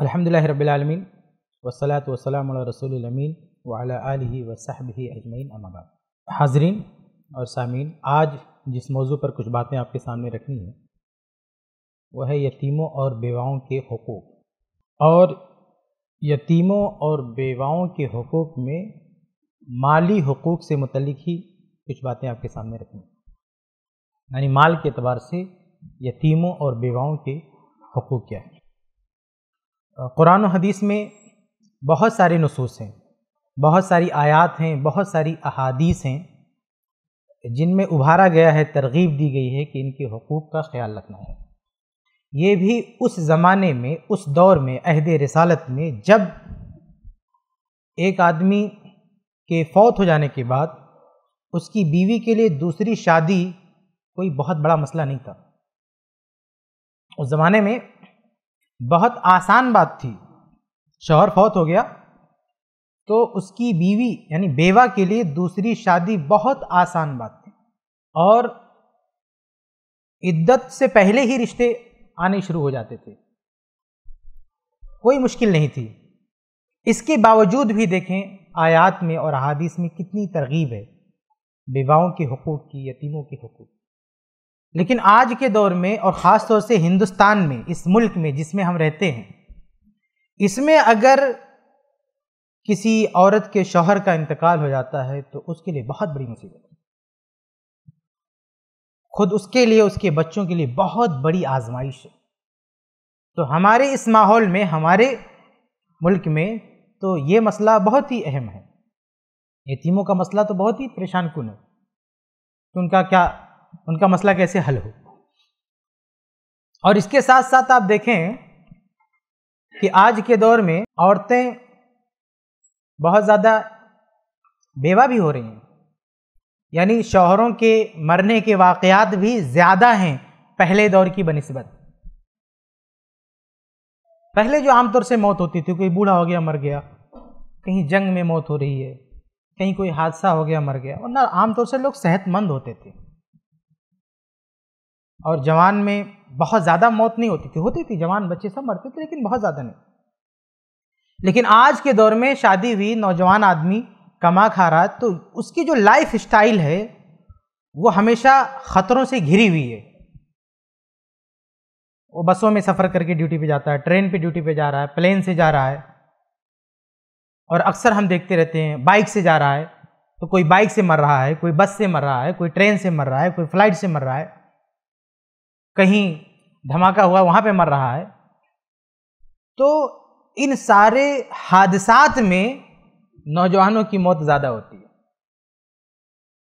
अलहमदिल्ला रब्बिल वसलात वसलाम रसूल अमीन वाला आलि ही अजमैन अमाबाद हाजरीन और सामीन आज जिस मौजू पर कुछ बातें आपके सामने रखनी हैं वह है यतीमों और बेवाओं के हकूक़ और यतीमों और बेवाओं के हकूक़ में माली हकूक़ से मतलब ही कुछ बातें आपके सामने रखनी यानी माल के अतबार से यतीमों और बेवाओं के हकूक़ क्या है कुरान हदीस में बहुत सारे नसूस हैं बहुत सारी आयात हैं बहुत सारी अहादीस हैं जिनमें उभारा गया है तरगीब दी गई है कि इनके हकूक़ का ख्याल रखना है ये भी उस ज़माने में उस दौर में अहद रसालत में जब एक आदमी के फौत हो जाने के बाद उसकी बीवी के लिए दूसरी शादी कोई बहुत बड़ा मसला नहीं था उस ज़माने में बहुत आसान बात थी शोहर फौत हो गया तो उसकी बीवी यानी बेवा के लिए दूसरी शादी बहुत आसान बात थी और इद्दत से पहले ही रिश्ते आने शुरू हो जाते थे कोई मुश्किल नहीं थी इसके बावजूद भी देखें आयात में और अहादीस में कितनी तरगीब है विवाहों के हकूक़ की यतीमों के हकूक़ लेकिन आज के दौर में और ख़ास तौर से हिंदुस्तान में इस मुल्क में जिसमें हम रहते हैं इसमें अगर किसी औरत के शौहर का इंतकाल हो जाता है तो उसके लिए बहुत बड़ी मुसीबत है खुद उसके लिए उसके बच्चों के लिए बहुत बड़ी आजमाइश है तो हमारे इस माहौल में हमारे मुल्क में तो ये मसला बहुत ही अहम है यतीमों का मसला तो बहुत ही परेशान कन है तो उनका क्या उनका मसला कैसे हल हो और इसके साथ साथ आप देखें कि आज के दौर में औरतें बहुत ज़्यादा बेवा भी हो रही हैं यानी शोहरों के मरने के वाकयात भी ज़्यादा हैं पहले दौर की बनस्बत पहले जो आमतौर से मौत होती थी कोई बूढ़ा हो गया मर गया कहीं जंग में मौत हो रही है कहीं कोई हादसा हो गया मर गया और ना आमतौर से लोग सेहतमंद होते थे और जवान में बहुत ज़्यादा मौत नहीं होती थी होती थी जवान बच्चे सब मरते थे लेकिन बहुत ज़्यादा नहीं लेकिन आज के दौर में शादी हुई नौजवान आदमी कमा खा रहा तो उसकी जो लाइफ स्टाइल है वो हमेशा ख़तरों से घिरी हुई है वो बसों में सफ़र करके ड्यूटी पे जाता है ट्रेन पे ड्यूटी पे जा रहा है प्लेन से जा रहा है और अक्सर हम देखते रहते हैं बाइक से जा रहा है तो कोई बाइक से मर रहा है कोई बस से मर रहा है कोई ट्रेन से मर रहा है कोई फ्लाइट से मर रहा है कहीं धमाका हुआ वहाँ पे मर रहा है तो इन सारे हादसात में नौजवानों की मौत ज़्यादा होती है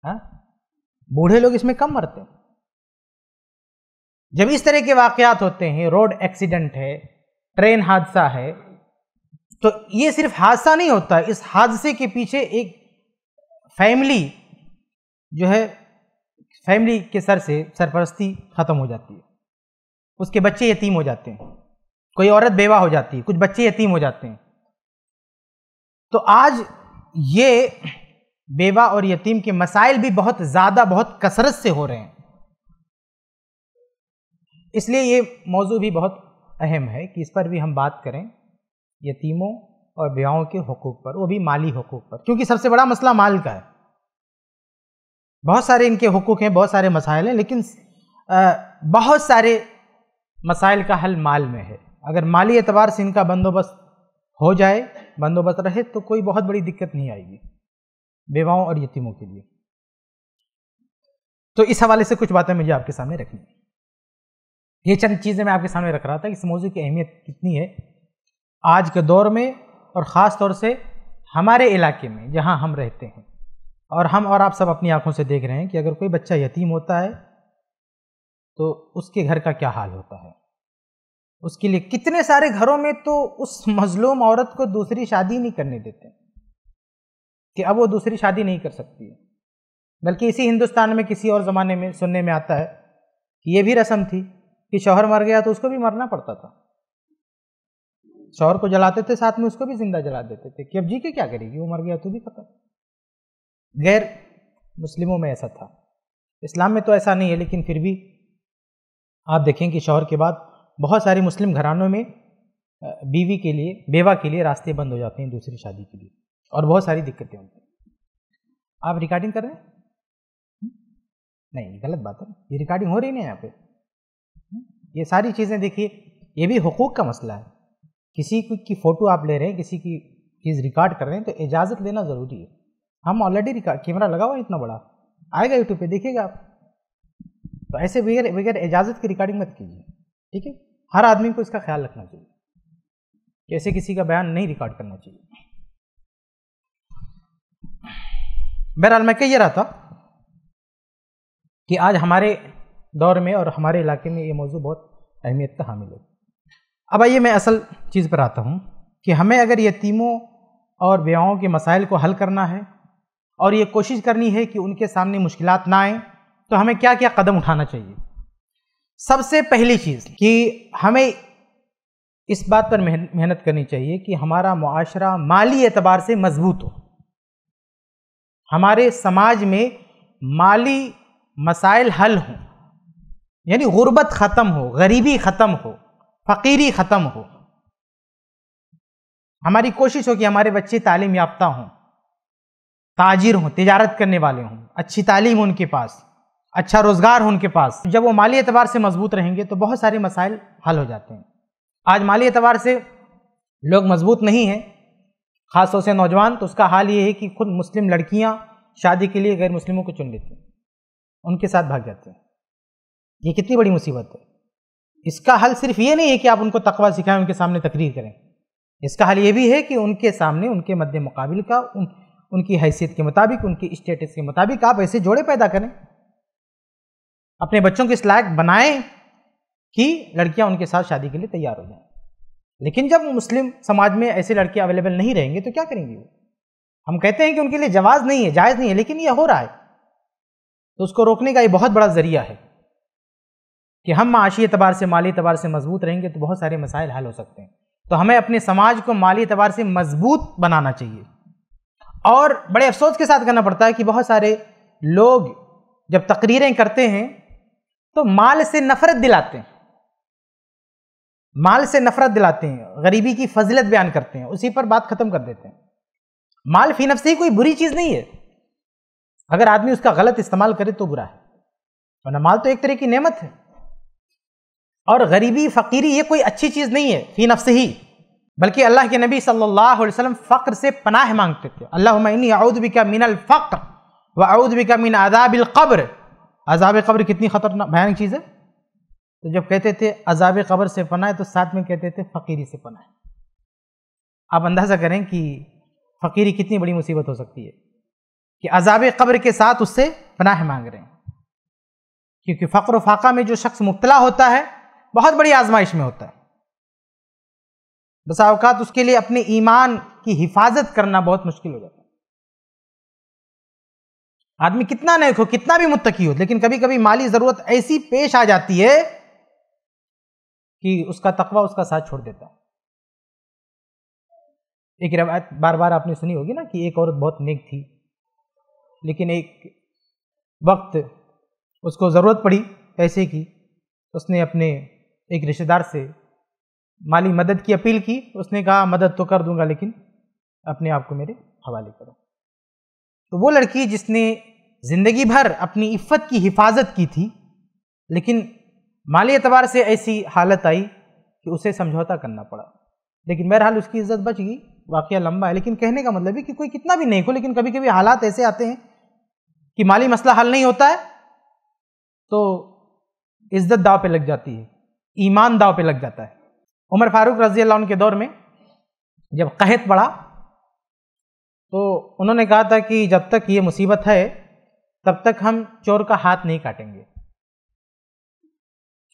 हाँ? बूढ़े लोग इसमें कम मरते हैं जब इस तरह के वाकयात होते हैं रोड एक्सीडेंट है ट्रेन हादसा है तो ये सिर्फ हादसा नहीं होता इस हादसे के पीछे एक फैमिली जो है फैमिली के सर से सरपरस्ती ख़त्म हो जाती है उसके बच्चे यतीम हो जाते हैं कोई औरत बेवा हो जाती है कुछ बच्चे यतीम हो जाते हैं तो आज ये बेवा और यतीम के मसाइल भी बहुत ज़्यादा बहुत कसरत से हो रहे हैं इसलिए ये मौजू भी बहुत अहम है कि इस पर भी हम बात करें यतीमों और बेवाओं के हकूक़ पर वो भी माली हकूक़ पर क्योंकि सबसे बड़ा मसला माल का है बहुत सारे इनके हकूक़ हैं बहुत सारे मसाइल हैं लेकिन बहुत सारे मसाइल का हल माल में है अगर माली एतबार से इनका बंदोबस्त हो जाए बंदोबस्त रहे तो कोई बहुत बड़ी दिक्कत नहीं आएगी बेवाओं और यतीमों के लिए तो इस हवाले से कुछ बातें मुझे आपके सामने रखनी ये चंद चीज़ें मैं आपके सामने रख रहा था कि इस मौजू की अहमियत कितनी है आज के दौर में और ख़ास तौर से हमारे इलाके में जहाँ हम रहते हैं और हम और आप सब अपनी आंखों से देख रहे हैं कि अगर कोई बच्चा यतीम होता है तो उसके घर का क्या हाल होता है उसके लिए कितने सारे घरों में तो उस मजलूम औरत को दूसरी शादी नहीं करने देते कि अब वो दूसरी शादी नहीं कर सकती है बल्कि इसी हिंदुस्तान में किसी और ज़माने में सुनने में आता है कि ये भी रस्म थी कि शौहर मर गया तो उसको भी मरना पड़ता था शौहर को जलाते थे साथ में उसको भी जिंदा जला देते थे कि अब जी के क्या करेगी वो मर गया तो भी खत्म गैर मुस्लिमों में ऐसा था इस्लाम में तो ऐसा नहीं है लेकिन फिर भी आप देखें कि शोहर के बाद बहुत सारे मुस्लिम घरानों में बीवी के लिए बेवा के लिए रास्ते बंद हो जाते हैं दूसरी शादी के लिए और बहुत सारी दिक्कतें होती हैं आप रिकॉर्डिंग कर रहे हैं हम्म? नहीं गलत बात है ये रिकॉर्डिंग हो रही नहीं यहाँ पे हम्म? ये सारी चीज़ें देखिए ये भी हकूक़ का मसला है किसी की फ़ोटो आप ले रहे हैं किसी की चीज़ रिकॉर्ड कर रहे हैं तो इजाज़त लेना ज़रूरी है हम ऑलरेडी कैमरा लगा हुआ है इतना बड़ा आएगा यूट्यूब पे देखिएगा आप तो ऐसे बगैर बगैर इजाज़त की रिकॉर्डिंग मत कीजिए ठीक है हर आदमी को इसका ख्याल रखना चाहिए कि ऐसे किसी का बयान नहीं रिकॉर्ड करना चाहिए बहरहाल मैं कह रहा था कि आज हमारे दौर में और हमारे इलाके में ये मौजू बहुत अहमियत का हामिल है अब आइए मैं असल चीज़ पर आता हूँ कि हमें अगर यतीमों और ब्याहों के मसाइल को हल करना है और ये कोशिश करनी है कि उनके सामने मुश्किल ना आए तो हमें क्या क्या कदम उठाना चाहिए सबसे पहली चीज़ कि हमें इस बात पर मेहनत करनी चाहिए कि हमारा मुआशरा माली एतबार से मजबूत हो हमारे समाज में माली मसाइल हल हों यानी गुर्बत ख़त्म हो गरीबी ख़त्म हो फ़कीरी ख़त्म हो हमारी कोशिश हो कि हमारे बच्चे तालीम याफ्ता हों ताजिर हों तजारत करने वाले हों अच्छी तालीम उनके पास अच्छा रोज़गार हो उनके पास जब वो माली एतबार से मजबूत रहेंगे तो बहुत सारे मसाइल हल हो जाते हैं आज माली एतबार से लोग मजबूत नहीं हैं ख़ासतौर से नौजवान तो उसका हाल ये है कि खुद मुस्लिम लड़कियाँ शादी के लिए गैर मुस्लिमों को चुन लेती हैं उनके साथ भाग जाते हैं ये कितनी बड़ी मुसीबत है इसका हल सिर्फ ये नहीं है कि आप उनको तकवा सिखाएं उनके सामने तकरीर करें इसका हल ये भी है कि उनके सामने उनके मद्द मुकाबिल का उन उनकी हैसियत के मुताबिक उनकी स्टेटस के मुताबिक आप ऐसे जोड़े पैदा करें अपने बच्चों को इस लायक बनाएं कि लड़कियां उनके साथ शादी के लिए तैयार हो जाएं लेकिन जब मुस्लिम समाज में ऐसे लड़के अवेलेबल नहीं रहेंगे तो क्या करेंगे वो हम कहते हैं कि उनके लिए जवाज़ नहीं है जायज़ नहीं है लेकिन यह हो रहा है तो उसको रोकने का ये बहुत बड़ा ज़रिया है कि हम माशी एतबार से माली एतबार से मजबूत रहेंगे तो बहुत सारे मसाइल हल हो सकते हैं तो हमें अपने समाज को माली एतबार से मजबूत बनाना चाहिए और बड़े अफसोस के साथ करना पड़ता है कि बहुत सारे लोग जब तकरीरें करते हैं तो माल से नफरत दिलाते हैं माल से नफरत दिलाते हैं गरीबी की फजीलत बयान करते हैं उसी पर बात ख़त्म कर देते हैं माल फी नफसी कोई बुरी चीज़ नहीं है अगर आदमी उसका गलत इस्तेमाल करे तो बुरा है वरना माल तो एक तरह की नेमत है और गरीबी फ़कीरी ये कोई अच्छी चीज़ नहीं है फी नफसी ही बल्कि अल्लाह के नबी सल्लल्लाहु अलैहि वसल्लम फ़क्र से पनाह मांगते थे अल्लाहनी आउदबी का मिनल फ़क्र व आउदबी का मिन अजाबिल कब्र अजाब कब्र कितनी ख़तरनाक भयानक चीज़ है तो जब कहते थे अजाब कब्र से पनाह तो साथ में कहते थे फ़कीरी से पनाह आप अंदाज़ा करें कि फ़कीरी कितनी बड़ी मुसीबत हो सकती है कि अजाब कब्र के साथ उससे पनाह मांग रहे हैं क्योंकि फ़क्र फाका में जो शख्स मुबतला होता है बहुत बड़ी आजमाइश में होता है बस अवकात उसके लिए अपने ईमान की हिफाजत करना बहुत मुश्किल हो जाता है आदमी कितना नेक हो कितना भी मुत्तकी हो लेकिन कभी कभी माली ज़रूरत ऐसी पेश आ जाती है कि उसका तकवा उसका साथ छोड़ देता है एक रवायत बार बार आपने सुनी होगी ना कि एक औरत बहुत नेक थी लेकिन एक वक्त उसको ज़रूरत पड़ी पैसे की उसने अपने एक रिश्तेदार से माली मदद की अपील की उसने कहा मदद तो कर दूंगा लेकिन अपने आप को मेरे हवाले करो तो वो लड़की जिसने ज़िंदगी भर अपनी इफ़्फ़त की हिफाजत की थी लेकिन माली एतबार से ऐसी हालत आई कि उसे समझौता करना पड़ा लेकिन बहरहाल उसकी इज्जत बच गई वाक़ लंबा है लेकिन कहने का मतलब है कि कोई कितना भी नहीं हो लेकिन कभी कभी हालात ऐसे आते हैं कि माली मसला हल नहीं होता है तो इज्जत दाव पे लग जाती है ईमान दाव पे लग जाता है उमर फारूक रजी अल्लाह उनके दौर में जब कहत पड़ा तो उन्होंने कहा था कि जब तक ये मुसीबत है तब तक हम चोर का हाथ नहीं काटेंगे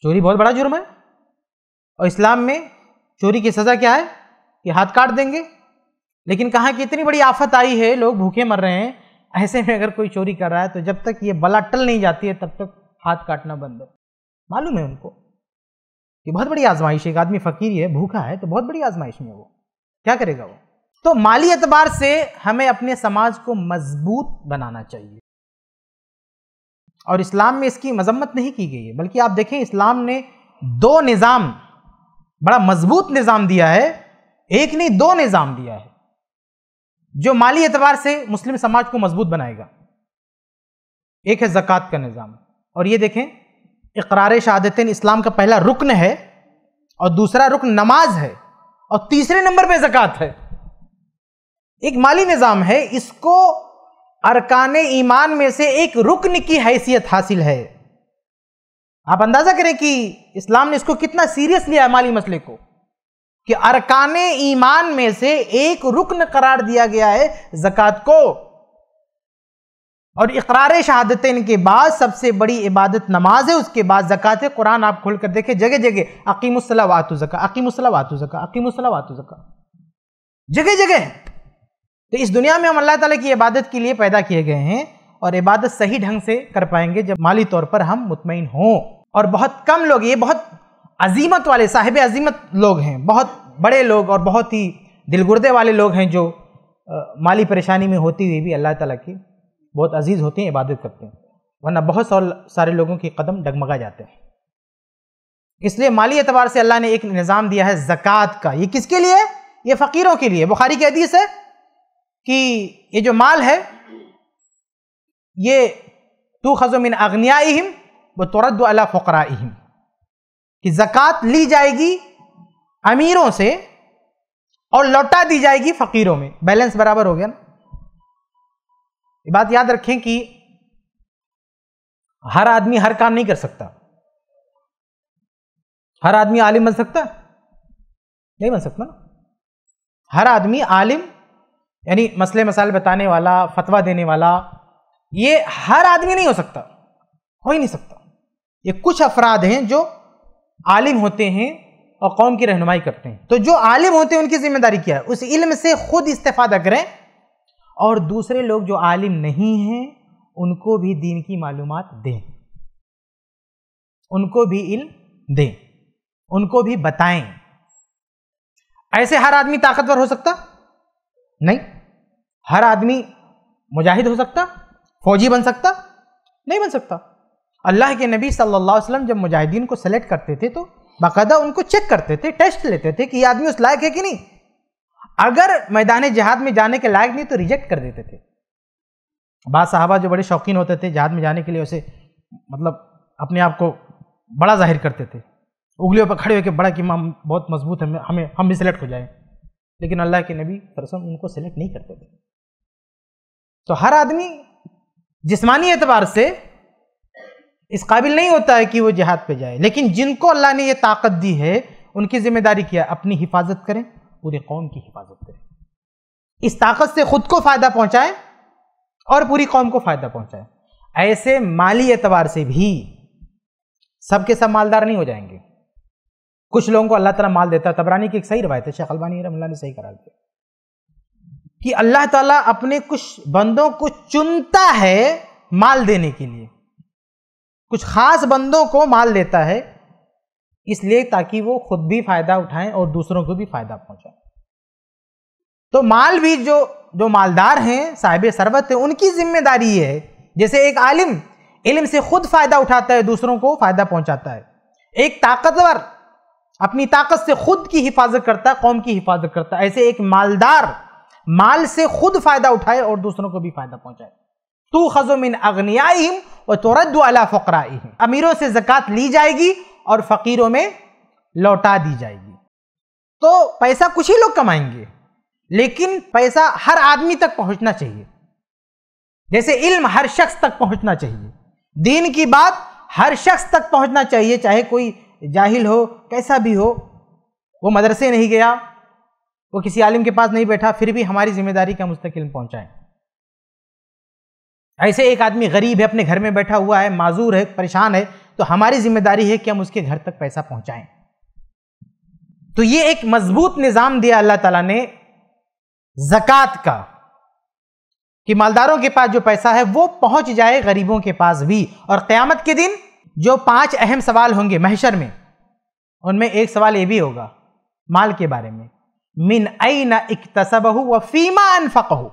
चोरी बहुत बड़ा जुर्म है और इस्लाम में चोरी की सज़ा क्या है कि हाथ काट देंगे लेकिन कहा कि इतनी बड़ी आफत आई है लोग भूखे मर रहे हैं ऐसे में अगर कोई चोरी कर रहा है तो जब तक ये बला टल नहीं जाती है तब तक हाथ काटना बंद है मालूम है उनको ये बहुत बड़ी आजमाइश है एक आदमी फकीर है भूखा है तो बहुत बड़ी आजमाइश में वो क्या करेगा वो तो माली एतबार से हमें अपने समाज को मजबूत बनाना चाहिए और इस्लाम में इसकी मजम्मत नहीं की गई है बल्कि आप देखें इस्लाम ने दो निज़ाम बड़ा मजबूत निज़ाम दिया है एक नहीं दो निज़ाम दिया है जो माली एतबार से मुस्लिम समाज को मजबूत बनाएगा एक है ज़क़़त का निज़ाम और ये देखें इकरार शहादतिन इस्लाम का पहला रुकन है और दूसरा रुकन नमाज है और तीसरे नंबर पे ज़क़़त है एक माली निज़ाम है इसको अरकान ईमान में से एक रुकन की हैसियत हासिल है आप अंदाज़ा करें कि इस्लाम ने इसको कितना सीरियस लिया है माली मसले को कि अरकान ईमान में से एक रुकन करार दिया गया है जक़ात को और इकरार शहादतें के बाद सबसे बड़ी इबादत नमाज है उसके बाद जक़ात है कुरान आप खोल कर देखें जगह जगह अकीमसला वातु ज़क़ा अकीमसला वातु ज़क़ा अकीमसला वातु ज़क़ा जगह जगह तो इस दुनिया में हम अल्लाह ताला की इबादत के लिए पैदा किए गए हैं और इबादत सही ढंग से कर पाएंगे जब माली तौर पर हम मुतमिन हों और बहुत कम लोग ये बहुत अजीमत वाले साहिब अजीमत लोग हैं बहुत बड़े लोग और बहुत ही दिलगुर्दे वाले लोग हैं जो माली परेशानी में होती हुई भी अल्लाह ताला की बहुत अजीज़ होते हैं इबादत करते हैं वरना बहुत सारे लोगों के कदम डगमगा जाते हैं इसलिए माली एतबार से अल्लाह ने एक निज़ाम दिया है ज़क़़त का ये किसके लिए ये फ़कीरों के लिए बुखारी की हदीस है कि ये जो माल है ये तो खजुमिन अग्नियाम व तुरद अला फ़कराम कि ज़क़़त ली जाएगी अमीरों से और लौटा दी जाएगी फ़कीरों में बैलेंस बराबर हो गया ना ये बात याद रखें कि हर आदमी हर काम नहीं कर सकता हर आदमी आलिम बन सकता नहीं बन सकता हर आदमी आलिम यानी मसले मसाले बताने वाला फतवा देने वाला ये हर आदमी नहीं हो सकता हो ही नहीं सकता ये कुछ अफराद हैं जो आलिम होते हैं और कौम की रहनुमाई करते हैं तो जो आलिम होते हैं उनकी जिम्मेदारी क्या है उस इल्म से खुद इस्तेफादा करें और दूसरे लोग जो आलिम नहीं हैं उनको भी दीन की मालूम दें उनको भी इल्म दें उनको भी बताएं ऐसे हर आदमी ताकतवर हो सकता नहीं हर आदमी मुजाहिद हो सकता फौजी बन सकता नहीं बन सकता अल्लाह के नबी सल्लल्लाहु अलैहि वसल्लम जब मुजाहिदीन को सेलेक्ट करते थे तो बाकायदा उनको चेक करते थे टेस्ट लेते थे कि ये आदमी उस लायक है कि नहीं अगर मैदान जहाद में जाने के लायक नहीं तो रिजेक्ट कर देते थे बाद साहबा जो बड़े शौकीन होते थे जहाद में जाने के लिए उसे मतलब अपने आप को बड़ा जाहिर करते थे उंगलियों पर खड़े होकर बड़ा कि हम बहुत मजबूत है हमें हम भी सिलेक्ट हो जाएं लेकिन अल्लाह के नबी सरसम उनको सिलेक्ट नहीं करते थे तो हर आदमी जिसमानी एतबार से इस काबिल नहीं होता है कि वो जहाद पे जाए लेकिन जिनको अल्लाह ने ये ताकत दी है उनकी जिम्मेदारी क्या अपनी हिफाजत करें पूरे कौम की हिफाजत करें इस ताकत से खुद को फ़ायदा पहुंचाए और पूरी कौम को फ़ायदा पहुंचाए ऐसे माली एतबार से भी सबके सब मालदार नहीं हो जाएंगे कुछ लोगों को अल्लाह ताला माल देता है तबरानी की एक सही रवायत है शेख अलबानी रमल्ला ने सही करार दिया कि अल्लाह ताला अपने कुछ बंदों को चुनता है माल देने के लिए कुछ खास बंदों को माल देता है इसलिए ताकि वो खुद भी फायदा उठाएं और दूसरों को भी फायदा पहुंचाएं तो माल भी जो जो मालदार हैं साहिब सरबत है उनकी जिम्मेदारी है जैसे एक आलिम इलम से खुद फायदा उठाता है दूसरों को फायदा पहुंचाता है एक ताकतवर अपनी ताकत से खुद की हिफाजत करता है कौम की हिफाजत करता है ऐसे एक मालदार माल से खुद फायदा उठाए और दूसरों को भी फायदा पहुंचाए तू खजो मिन अग्नियाम और तोरद अला फकर अमीरों से जक़ात ली जाएगी और फ़कीरों में लौटा दी जाएगी तो पैसा कुछ ही लोग कमाएंगे लेकिन पैसा हर आदमी तक पहुंचना चाहिए जैसे इल्म हर शख्स तक पहुंचना चाहिए दीन की बात हर शख्स तक पहुंचना चाहिए चाहे कोई जाहिल हो कैसा भी हो वो मदरसे नहीं गया वो किसी आलिम के पास नहीं बैठा फिर भी हमारी जिम्मेदारी का मुस्तक इल्म पहुंचाएं ऐसे एक आदमी गरीब है अपने घर में बैठा हुआ है माजूर है परेशान है तो हमारी जिम्मेदारी है कि हम उसके घर तक पैसा पहुंचाएं तो ये एक मजबूत निज़ाम दिया अल्लाह ताला ने जक़ात का कि मालदारों के पास जो पैसा है वो पहुंच जाए गरीबों के पास भी और क़्यामत के दिन जो पांच अहम सवाल होंगे महशर में उनमें एक सवाल ये भी होगा माल के बारे में मिन आई न इकतसब व फीमा अनफक हो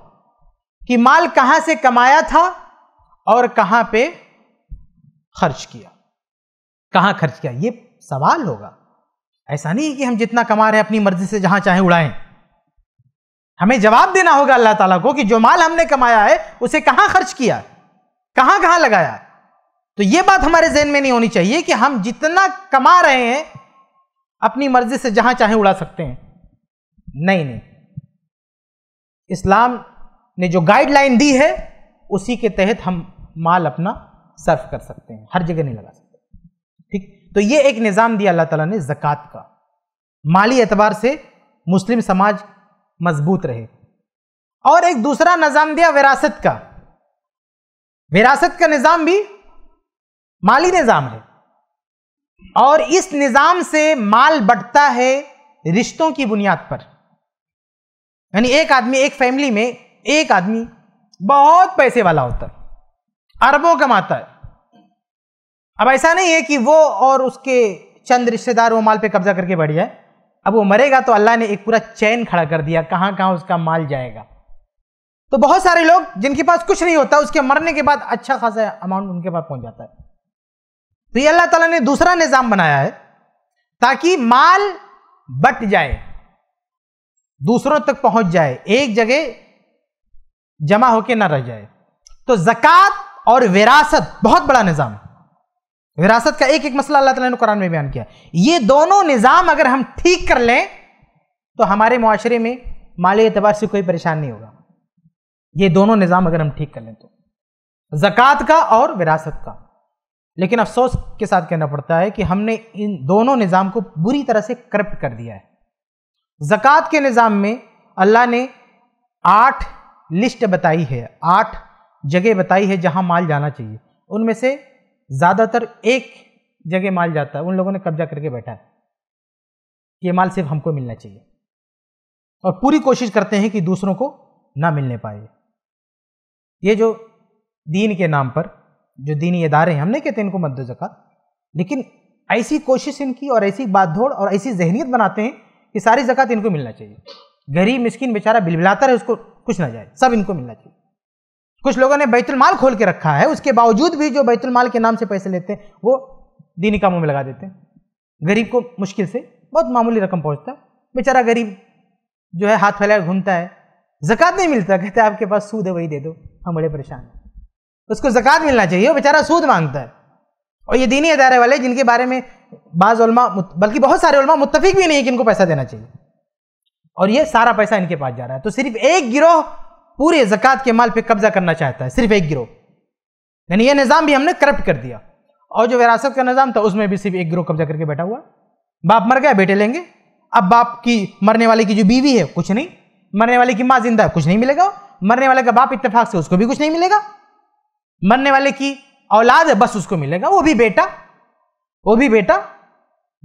कि माल कहां से कमाया था और कहां पे खर्च किया कहाँ खर्च किया ये सवाल होगा ऐसा नहीं कि हम जितना कमा रहे हैं अपनी मर्जी से जहां चाहे उड़ाएं हमें जवाब देना होगा अल्लाह ताला को कि जो माल हमने कमाया है उसे कहां खर्च किया कहां कहां लगाया तो ये बात हमारे जहन में नहीं होनी चाहिए कि हम जितना कमा रहे हैं अपनी मर्जी से जहां चाहे उड़ा सकते हैं नहीं नहीं इस्लाम ने जो गाइडलाइन दी है उसी के तहत हम माल अपना सर्व कर सकते हैं हर जगह नहीं लगा सकते ठीक तो ये एक निज़ाम दिया अल्लाह ताला ने ज़क़़त का माली एतबार से मुस्लिम समाज मजबूत रहे और एक दूसरा निज़ाम दिया विरासत का विरासत का निज़ाम भी माली निज़ाम है और इस निज़ाम से माल बढ़ता है रिश्तों की बुनियाद पर यानी एक आदमी एक फैमिली में एक आदमी बहुत पैसे वाला होता है अरबों कमाता है अब ऐसा नहीं है कि वो और उसके चंद रिश्तेदार वो माल पे कब्जा करके बढ़ जाए अब वो मरेगा तो अल्लाह ने एक पूरा चैन खड़ा कर दिया कहाँ कहाँ उसका माल जाएगा तो बहुत सारे लोग जिनके पास कुछ नहीं होता उसके मरने के बाद अच्छा खासा अमाउंट उनके पास पहुंच जाता है तो ये अल्लाह ताला ने दूसरा निज़ाम बनाया है ताकि माल बट जाए दूसरों तक पहुंच जाए एक जगह जमा होकर ना रह जाए तो जक़ात और विरासत बहुत बड़ा निज़ाम विरासत का एक एक मसला अल्लाह तला ने कुरान में बयान किया ये दोनों निज़ाम अगर हम ठीक कर लें तो हमारे माशरे में माली एतबार से कोई परेशान नहीं होगा ये दोनों निज़ाम अगर हम ठीक कर लें तो ज़क़़त का और विरासत का लेकिन अफसोस के साथ कहना पड़ता है कि हमने इन दोनों निज़ाम को बुरी तरह से करप्ट कर दिया है ज़क़़त के निज़ाम में अल्लाह ने आठ लिस्ट बताई है आठ जगह बताई है जहाँ माल जाना चाहिए उनमें से ज़्यादातर एक जगह माल जाता है उन लोगों ने कब्जा करके बैठा है ये माल सिर्फ हमको मिलना चाहिए और पूरी कोशिश करते हैं कि दूसरों को ना मिलने पाए ये जो दीन के नाम पर जो दीनी इदारे हैं हम नहीं कहते इनको मद्द जक़त लेकिन ऐसी कोशिश इनकी और ऐसी बात दौड़ और ऐसी जहनीत बनाते हैं कि सारी जक़ात इनको मिलना चाहिए गरीब मिस्किन बेचारा बिलबिलाता रहे उसको कुछ ना जाए सब इनको मिलना चाहिए कुछ लोगों ने बैतुलमाल खोल के रखा है उसके बावजूद भी जो बैतुलमाल के नाम से पैसे लेते हैं वो दीनी कामों में लगा देते हैं गरीब को मुश्किल से बहुत मामूली रकम पहुंचता है बेचारा गरीब जो है हाथ फैलाए घूमता है जक़ात नहीं मिलता कहते आपके पास सूद है वही दे दो हम बड़े परेशान हैं उसको जक़ात मिलना चाहिए वो बेचारा सूद मांगता है और ये दीनी अदारे वाले जिनके बारे में बाज़ बल्कि बहुत सारे उलमा मुतफिक भी नहीं है कि इनको पैसा देना चाहिए और ये सारा पैसा इनके पास जा रहा है तो सिर्फ एक गिरोह पूरे जक़ात के माल पे कब्जा करना चाहता है सिर्फ एक गिरोह यानी यह निज़ाम भी हमने करप्ट कर दिया और जो विरासत का निज़ाम था उसमें भी सिर्फ एक गिरोह कब्जा करके बैठा हुआ बाप मर गया बेटे लेंगे अब बाप की मरने वाले की जो बीवी है कुछ नहीं मरने वाले की माँ जिंदा है कुछ नहीं मिलेगा मरने वाले का बाप इतफाक से उसको भी कुछ नहीं मिलेगा मरने वाले की औलाद है बस उसको मिलेगा वो भी बेटा वो भी बेटा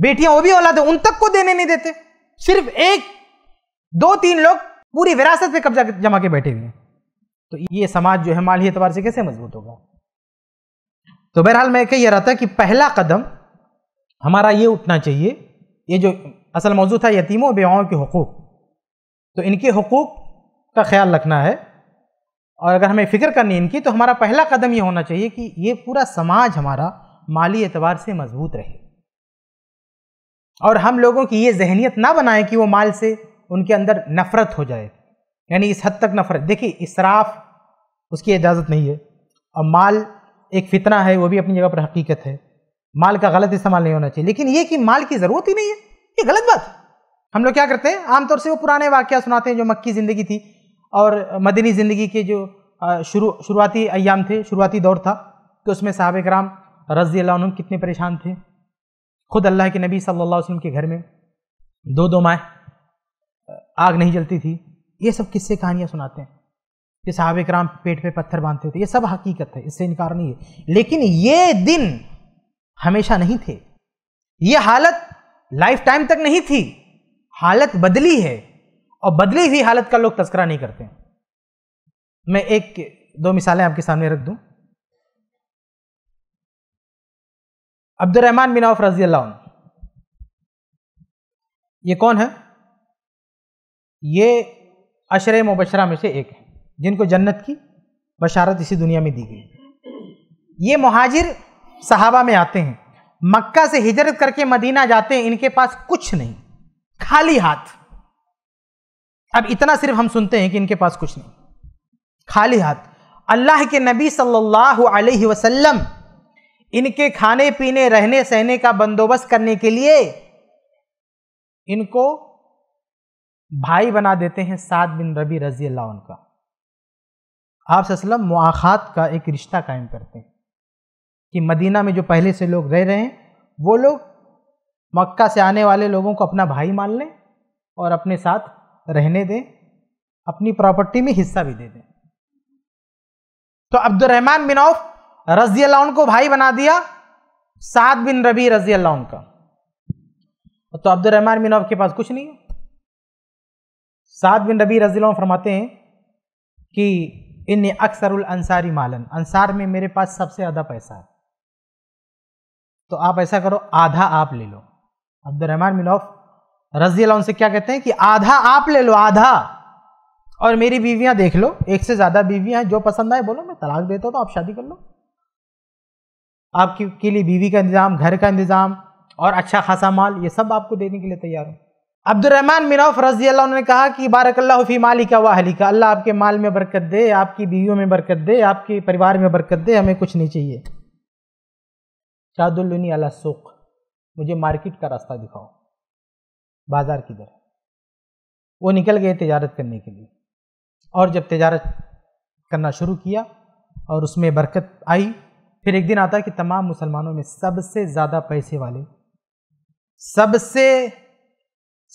बेटियां वो भी औलाद है उन तक को देने नहीं देते सिर्फ एक दो तीन लोग पूरी विरासत पे कब्जा जमा के बैठे हुए हैं तो ये समाज जो है माली एतबार से कैसे मजबूत होगा तो बहरहाल मैं कह रहा था कि पहला कदम हमारा ये उठना चाहिए ये जो असल मौजूद था यतीमों बेवाओं के हकूक़ तो इनके हकूक़ का ख्याल रखना है और अगर हमें फ़िक्र करनी है इनकी तो हमारा पहला कदम ये होना चाहिए कि ये पूरा समाज हमारा माली एतबार से मजबूत रहे और हम लोगों की ये जहनीत ना बनाएं कि वो माल से उनके अंदर नफ़रत हो जाए यानी इस हद तक नफ़रत देखिए इसराफ उसकी इजाज़त नहीं है और माल एक फितना है वो भी अपनी जगह पर हकीकत है माल का गलत इस्तेमाल नहीं होना चाहिए लेकिन ये कि माल की ज़रूरत ही नहीं है ये गलत बात हम लोग क्या करते हैं आमतौर से वो पुराने वाक़ सुनाते हैं जो मक्की ज़िंदगी थी और मदनी ज़िंदगी के जो शुरू शुरुआती अयाम थे शुरुआती दौर था तो उसमें साहब कराम रज़ी कितने परेशान थे खुद अल्लाह के नबी सल्लल्लाहु अलैहि वसल्लम के घर में दो दो माएँ आग नहीं जलती थी ये सब किससे कहानियाँ सुनाते हैं कि साहब कराम पेट पे पत्थर बांधते थे ये सब हकीकत है इससे इनकार नहीं है लेकिन ये दिन हमेशा नहीं थे ये हालत लाइफ टाइम तक नहीं थी हालत बदली है और बदली हुई हालत का लोग तस्करा नहीं करते मैं एक दो मिसालें आपके सामने रख दूं अब्दुलरहमान बिन औफ रजी अल्लाह ये कौन है ये अशर मुबशरा में से एक है जिनको जन्नत की बशारत इसी दुनिया में दी गई ये महाजिर सहाबा में आते हैं मक्का से हिजरत करके मदीना जाते हैं इनके पास कुछ नहीं खाली हाथ अब इतना सिर्फ हम सुनते हैं कि इनके पास कुछ नहीं खाली हाथ अल्लाह के नबी सल्लल्लाहु अलैहि वसल्लम इनके खाने पीने रहने सहने का बंदोबस्त करने के लिए इनको भाई बना देते हैं सात बिन रबी रजी अल्लाह उनका आप मुआखात का एक रिश्ता कायम करते हैं कि मदीना में जो पहले से लोग रह रहे हैं वो लोग मक्का से आने वाले लोगों को अपना भाई मान लें और अपने साथ रहने दें अपनी प्रॉपर्टी में हिस्सा भी दे दें तो अब्दुलरहमान बिन औफ रजी अल्लाह उनको भाई बना दिया सात बिन रबी रजी अल्लाह का तो अब्दुलरहमान बिन औफ के पास कुछ नहीं है साद बिन रबी रजील फरमाते हैं कि इन अक्सर अंसारी मालन अंसार में मेरे पास सबसे ज़्यादा पैसा है तो आप ऐसा करो आधा आप ले लो अब्दुलरहमान मिलोफ रजी अला उनसे क्या कहते हैं कि आधा आप ले लो आधा और मेरी बीवियां देख लो एक से ज़्यादा बीवियां हैं जो पसंद आए बोलो मैं तलाक देता हूँ तो आप शादी कर लो आपके के लिए बीवी का इंतज़ाम घर का इंतज़ाम और अच्छा खासा माल ये सब आपको देने के लिए तैयार हूं अब्दुलरहमान बिन रजी अल्लाह उन्होंने कहा कि बारकल्ला फ़ी माली का वाहली का अल्लाह आपके माल में बरकत दे आपकी बीवियों में बरकत दे आपके परिवार में बरकत दे हमें कुछ नहीं चाहिए शादुल्लुनी अला सुख मुझे मार्केट का रास्ता दिखाओ बाज़ार किधर वो निकल गए तजारत करने के लिए और जब तजारत करना शुरू किया और उसमें बरकत आई फिर एक दिन आता कि तमाम मुसलमानों में सबसे ज़्यादा पैसे वाले सबसे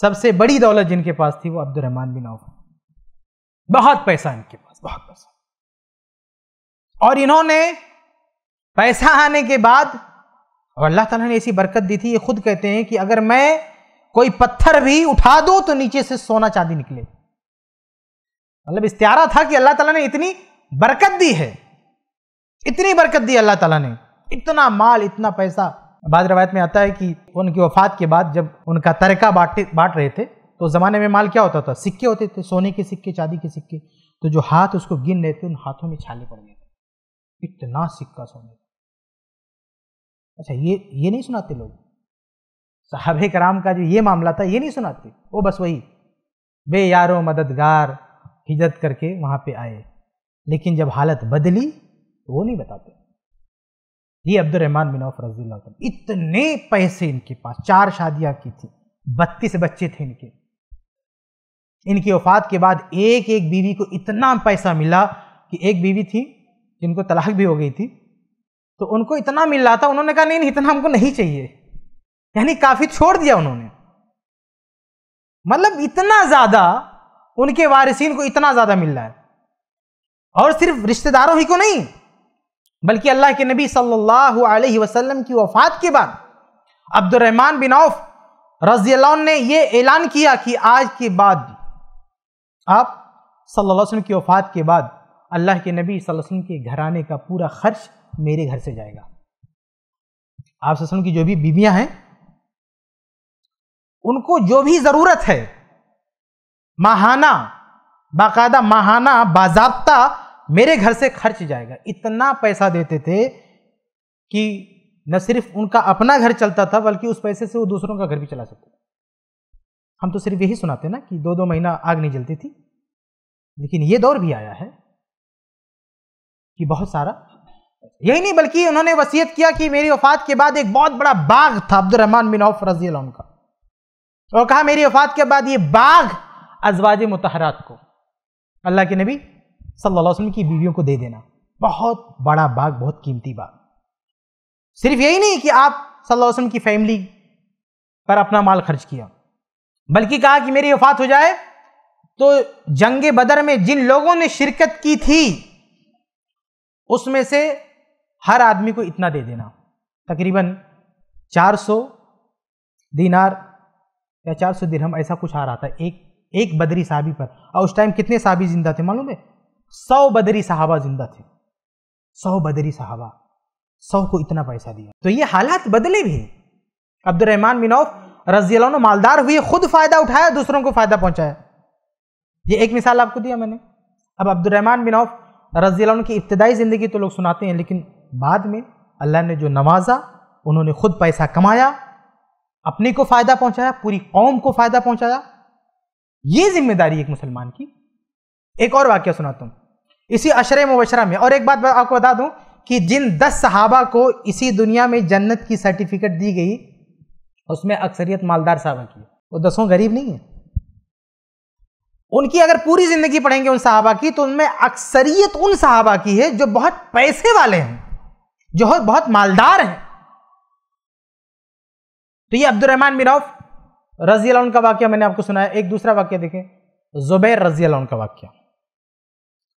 सबसे बड़ी दौलत जिनके पास थी वो अब्दुलरहमान बिन औफ बहुत पैसा इनके पास बहुत पैसा और इन्होंने पैसा आने के बाद और अल्लाह ताला ने ऐसी बरकत दी थी ये खुद कहते हैं कि अगर मैं कोई पत्थर भी उठा दूं तो नीचे से सोना चांदी निकले मतलब इस्तारा था कि अल्लाह ताला ने इतनी बरकत दी है इतनी बरकत दी अल्लाह ताला ने इतना माल इतना पैसा बाद रवायत में आता है कि उनकी वफात के बाद जब उनका तरका बांटे बांट रहे थे तो ज़माने में माल क्या होता था सिक्के होते थे सोने के सिक्के चांदी के सिक्के तो जो हाथ उसको गिन रहे थे उन हाथों में छाले पड़ गए थे इतना सिक्का सोने अच्छा ये ये नहीं सुनाते लोग साहब कराम का जो ये मामला था ये नहीं सुनाते वो बस वही बे यारो मददगार हिजरत करके वहाँ पे आए लेकिन जब हालत बदली तो वो नहीं बताते ये अब्दुलरहमान बिन औफ इतने पैसे इनके पास चार शादियां की थी बत्तीस बच्चे थे इनके इनकी वफात के बाद एक एक बीवी को इतना पैसा मिला कि एक बीवी थी जिनको तलाक भी हो गई थी तो उनको इतना मिल रहा था उन्होंने कहा नहीं नहीं इतना हमको नहीं चाहिए यानी काफ़ी छोड़ दिया उन्होंने मतलब इतना ज़्यादा उनके वारिसीन को इतना ज़्यादा मिल रहा है और सिर्फ रिश्तेदारों ही को नहीं बल्कि अल्लाह के नबी सल्लल्लाहु अलैहि वसल्लम की वफात के बाद अब्दुलरहमान बिन औफ रजी ने यह ऐलान किया कि आज के बाद आप सल्लल्लाहु अलैहि वसल्लम की वफात के बाद अल्लाह के नबी वसल्लम के घराने का पूरा खर्च मेरे घर से जाएगा आप वसल्लम की जो भी बीवियां हैं उनको जो भी ज़रूरत है माहाना बाकायदा माहाना बाजाबता मेरे घर से खर्च जाएगा इतना पैसा देते थे कि न सिर्फ उनका अपना घर चलता था बल्कि उस पैसे से वो दूसरों का घर भी चला सकते हम तो सिर्फ यही सुनाते ना कि दो दो महीना आग नहीं जलती थी लेकिन ये दौर भी आया है कि बहुत सारा यही नहीं बल्कि उन्होंने वसीयत किया कि मेरी वफात के बाद एक बहुत बड़ा बाग था अब्दुलरहमान बिन औफ रजी का और कहा मेरी वफात के बाद ये बाघ अजवाज मुतहरात को अल्लाह के नबी सल्लल्लाहु अलैहि वसल्लम की बीवियों को दे देना बहुत बड़ा बाग बहुत कीमती बाग सिर्फ यही नहीं कि आप सल्लल्लाहु अलैहि वसल्लम की फैमिली पर अपना माल खर्च किया बल्कि कहा कि मेरी वफात हो जाए तो जंग बदर में जिन लोगों ने शिरकत की थी उसमें से हर आदमी को इतना दे देना तकरीबन 400 दिनार या 400 दिरहम ऐसा कुछ आ रहा था एक एक बदरी साहबी पर और उस टाइम कितने साहबी जिंदा थे मालूम है सौ बदरी साहबा जिंदा थे सौ बदरी साहबा सौ को इतना पैसा दिया तो ये हालात बदले भी अब्दुलरहमान मिनौफ रजी मालदार हुए खुद फायदा उठाया दूसरों को फायदा पहुंचाया ये एक मिसाल आपको दिया मैंने अब अब्दुलरहमान मिनौफ रजी की इब्तदाई ज़िंदगी तो लोग सुनाते हैं लेकिन बाद में अल्लाह ने जो नवाजा उन्होंने खुद पैसा कमाया अपने को फ़ायदा पहुंचाया पूरी कौम को फ़ायदा पहुंचाया ये जिम्मेदारी एक मुसलमान की एक और वाक्य सुनाता हूँ इसी अशर मुबशरा में और एक बात आपको बता दूं कि जिन दस सहाबा को इसी दुनिया में जन्नत की सर्टिफिकेट दी गई उसमें अक्सरियत मालदार साहबा की वो दसों गरीब नहीं है उनकी अगर पूरी जिंदगी पढ़ेंगे उन साहबा की तो उनमें अक्सरियत उन साहबा की है जो बहुत पैसे वाले हैं जो बहुत मालदार हैं तो ये अब्दुलरहमान मिराफ रजी का वाक्य मैंने आपको सुनाया एक दूसरा वाक्य देखें जुबैर रजी का वाक्य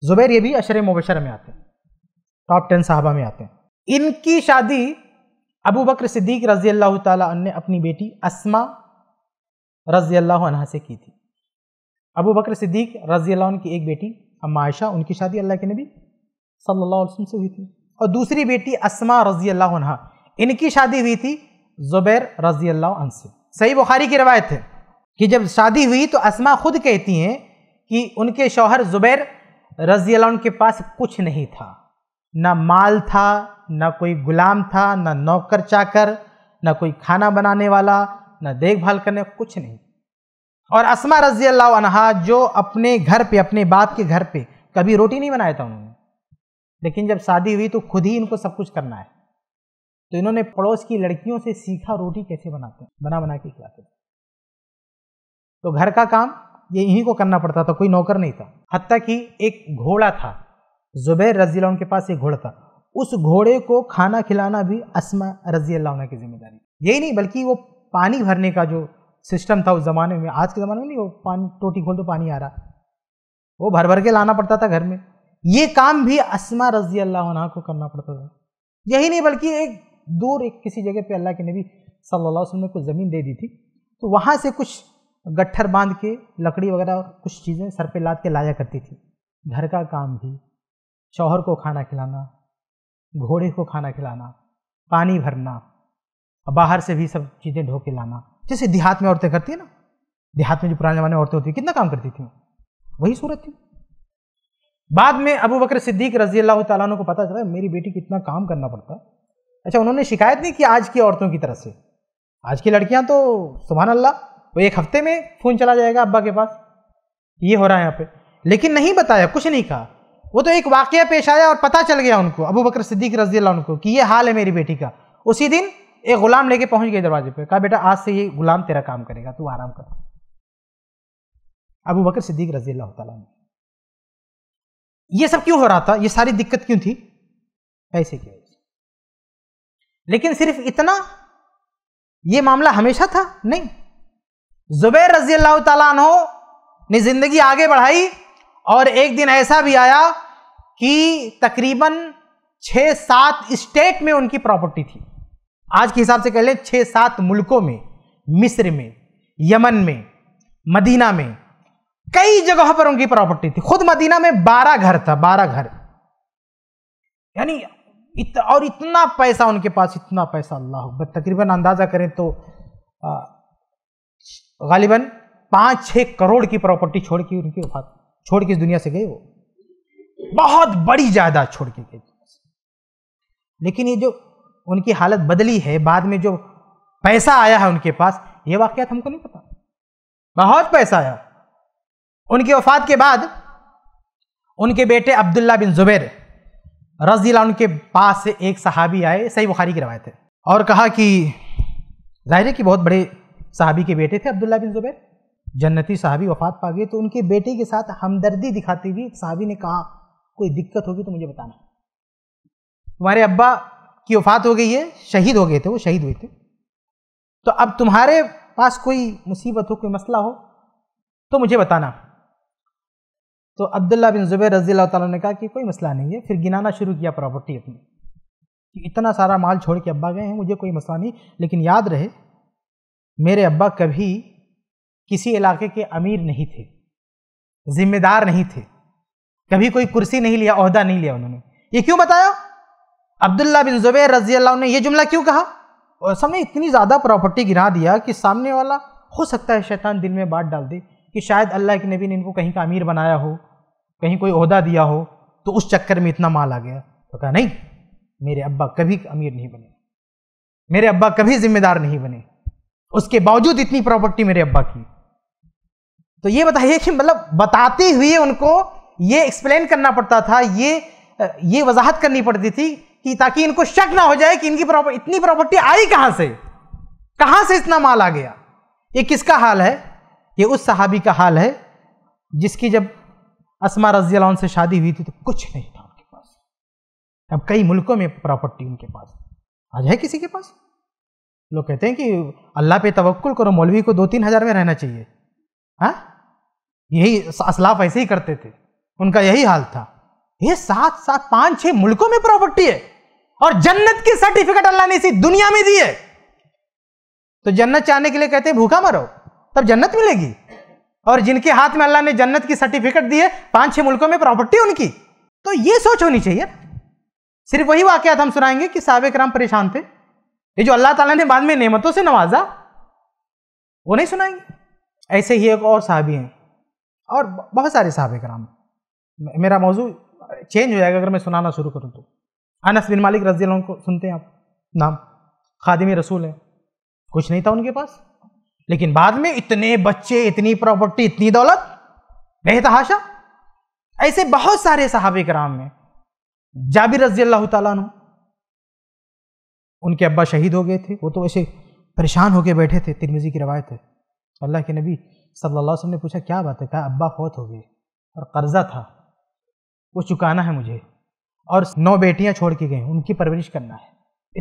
जुबैर ये भी अशर मुबशर में आते हैं टॉप टेन साहबा में आते हैं इनकी शादी अबू बकर सिद्दीक रजी अल्लाह तन ने अपनी बेटी असमा रजी अल्लाह से की थी अबू बकर सिद्दीक रजी अल्लाह की एक बेटी अम्मा आयशा उनकी शादी अल्लाह के नबी सल्लल्लाहु अलैहि वसल्लम से हुई थी और दूसरी बेटी असमा रजी अल्लाह इनकी शादी हुई थी जुबैर रजी अल्लाह से सही बुखारी की रवायत है कि जब शादी हुई तो असमा खुद कहती हैं कि उनके शौहर जुबैर रजी अला के पास कुछ नहीं था ना माल था ना कोई गुलाम था ना नौकर चाकर ना कोई खाना बनाने वाला ना देखभाल करने कुछ नहीं और असमा रजी अल्लाह जो अपने घर पे अपने बाप के घर पे कभी रोटी नहीं बनाया था उन्होंने लेकिन जब शादी हुई तो खुद ही इनको सब कुछ करना है तो इन्होंने पड़ोस की लड़कियों से सीखा रोटी कैसे बनाते हैं बना बना के खिलाते तो घर का काम ये इन्हीं को करना पड़ता था कोई नौकर नहीं था हत्या कि एक घोड़ा था जुबैर रजी के पास एक घोड़ा था उस घोड़े को खाना खिलाना भी असमा रजी अल्लाह की जिम्मेदारी यही नहीं बल्कि वो पानी भरने का जो सिस्टम था उस ज़माने में आज के ज़माने में नहीं वो पानी टोटी खोल तो पानी आ रहा वो भर भर के लाना पड़ता था घर में ये काम भी असमा रजी अल्लाह को करना पड़ता था यही नहीं बल्कि एक दूर एक किसी जगह पे अल्लाह के नबी सल्लल्लाहु अलैहि वसल्लम ने कुछ ज़मीन दे दी थी तो वहाँ से कुछ गट्ठर बांध के लकड़ी वगैरह कुछ चीज़ें सर पे लाद के लाया करती थी घर का काम भी शौहर को खाना खिलाना घोड़े को खाना खिलाना पानी भरना बाहर से भी सब चीज़ें ढो के लाना जैसे देहात में औरतें करती हैं ना देहात में जो पुराने जमाने औरतें होती कितना काम करती थी वही सूरत थी बाद में अबू बकर सिद्दीक रजी अल्लाह तु को पता चला मेरी बेटी कितना काम करना पड़ता अच्छा उन्होंने शिकायत नहीं की आज की औरतों की तरफ से आज की लड़कियां तो सुबह अल्लाह वो एक हफ्ते में फ़ोन चला जाएगा अब्बा के पास ये हो रहा है यहाँ पे लेकिन नहीं बताया कुछ नहीं कहा वो तो एक वाक्य पेश आया और पता चल गया उनको अबू बकर सिद्दीक रजी अल्लाह उनको कि ये हाल है मेरी बेटी का उसी दिन एक ग़ुलाम लेके पहुंच गए दरवाजे पे कहा बेटा आज से ये ग़ुलाम तेरा काम करेगा तू आराम कर अबू बकर सिद्दीक रजी अल्लाह ये सब क्यों हो रहा था ये सारी दिक्कत क्यों थी पैसे की वजह से लेकिन सिर्फ इतना ये मामला हमेशा था नहीं जुबैर रजी अल्लाह तु ने ज़िंदगी आगे बढ़ाई और एक दिन ऐसा भी आया कि तकरीबन छः सात स्टेट में उनकी प्रॉपर्टी थी आज के हिसाब से कह लें छः सात मुल्कों में मिस्र में यमन में मदीना में कई जगह पर उनकी प्रॉपर्टी थी खुद मदीना में बारह घर था बारह घर यानी इत, और इतना पैसा उनके पास इतना पैसा अल्लाह तकरीबन अंदाज़ा करें तो आ, गालिबन पांच छह करोड़ की प्रॉपर्टी छोड़ के उनकी वफात छोड़ के इस दुनिया से गए वो बहुत बड़ी जायदाद छोड़ के गए लेकिन ये जो उनकी हालत बदली है बाद में जो पैसा आया है उनके पास ये वाक़ हमको नहीं पता बहुत पैसा आया उनकी वफात के बाद उनके बेटे अब्दुल्ला बिन जुबैर रजीला उनके पास से एक सहाबी आए सही बुखारी की रवायत है और कहा कि जाहिर है कि बहुत बड़े साहबी के बेटे थे अब्दुल्ला बिन जुबैर जन्नती साहबी वफात पा गए तो उनके बेटे के साथ हमदर्दी दिखाती हुई साहबी ने कहा कोई दिक्कत होगी तो मुझे बताना तुम्हारे अब्बा की वफात हो गई है शहीद हो गए थे वो शहीद हुए थे तो अब तुम्हारे पास कोई मुसीबत हो कोई मसला हो तो मुझे बताना तो अब्दुल्ला बिन जुबैर रजी तला ने कहा कि कोई मसला नहीं है फिर गिनाना शुरू किया प्रॉपर्टी अपनी कि इतना सारा माल छोड़ के अब्बा गए हैं मुझे कोई मसला नहीं लेकिन याद रहे मेरे अब्बा कभी किसी इलाके के अमीर नहीं थे जिम्मेदार नहीं थे कभी कोई कुर्सी नहीं लिया अहदा नहीं लिया उन्होंने ये क्यों बताया अब्दुल्ला बिन जुबैर रजी अल्लाह ने यह जुमला क्यों कहा और सबने इतनी ज़्यादा प्रॉपर्टी गिरा दिया कि सामने वाला हो सकता है शैतान दिल में बात डाल दे कि शायद अल्लाह के नबी ने इनको कहीं का अमीर बनाया हो कहीं कोई अहदा दिया हो तो उस चक्कर में इतना माल आ गया तो कहा नहीं मेरे अब्बा कभी अमीर नहीं बने मेरे अब्बा कभी जिम्मेदार नहीं बने उसके बावजूद इतनी प्रॉपर्टी मेरे अब्बा की तो ये बताइए कि मतलब बताते हुए उनको ये एक्सप्लेन करना पड़ता था ये ये वजाहत करनी पड़ती थी कि ताकि इनको शक ना हो जाए कि इनकी प्रॉपर्टी इतनी प्रॉपर्टी आई कहां से कहां से इतना माल आ गया ये किसका हाल है ये उस सहाबी का हाल है जिसकी जब असमा रजी से शादी हुई थी तो कुछ नहीं था उनके पास अब कई मुल्कों में प्रॉपर्टी उनके पास आज है किसी के पास लोग कहते हैं कि अल्लाह पे तवक्ल करो मौलवी को दो तीन हज़ार में रहना चाहिए हाँ यही असलाफ ऐसे ही करते थे उनका यही हाल था ये सात सात पांच छह मुल्कों में प्रॉपर्टी है और जन्नत की सर्टिफिकेट अल्लाह ने इसी दुनिया में दी है तो जन्नत चाहने के लिए कहते हैं भूखा मरो तब जन्नत मिलेगी और जिनके हाथ में अल्लाह ने जन्नत की सर्टिफिकेट दी है पांच छह मुल्कों में प्रॉपर्टी उनकी तो ये सोच होनी चाहिए सिर्फ वही वाक़ हम सुनाएंगे कि सबक राम परेशान थे ये जो अल्लाह ताला ने बाद में नेमतों से नवाजा वो नहीं सुनाएंगे ऐसे ही एक और साहबी हैं और बहुत सारे साहब कराम मेरा मौजू चेंज हो जाएगा अगर मैं सुनाना शुरू करूँ तो अनस बिन मालिक रजी को सुनते हैं आप नाम खादिम रसूल हैं कुछ नहीं था उनके पास लेकिन बाद में इतने बच्चे इतनी प्रॉपर्टी इतनी दौलत बेहतहाशा ऐसे बहुत सारे साहब कराम हैं जाबिर रजी अल्लाह तुम उनके अब्बा शहीद हो गए थे वो तो ऐसे परेशान होकर बैठे थे तिरमिजी की रवायत है अल्लाह के नबी सल्लल्लाहु अलैहि वसल्लम ने पूछा क्या बात है कहा अब्बा फौत हो गए और कर्ज़ा था वो चुकाना है मुझे और नौ बेटियां छोड़ के गई उनकी परवरिश करना है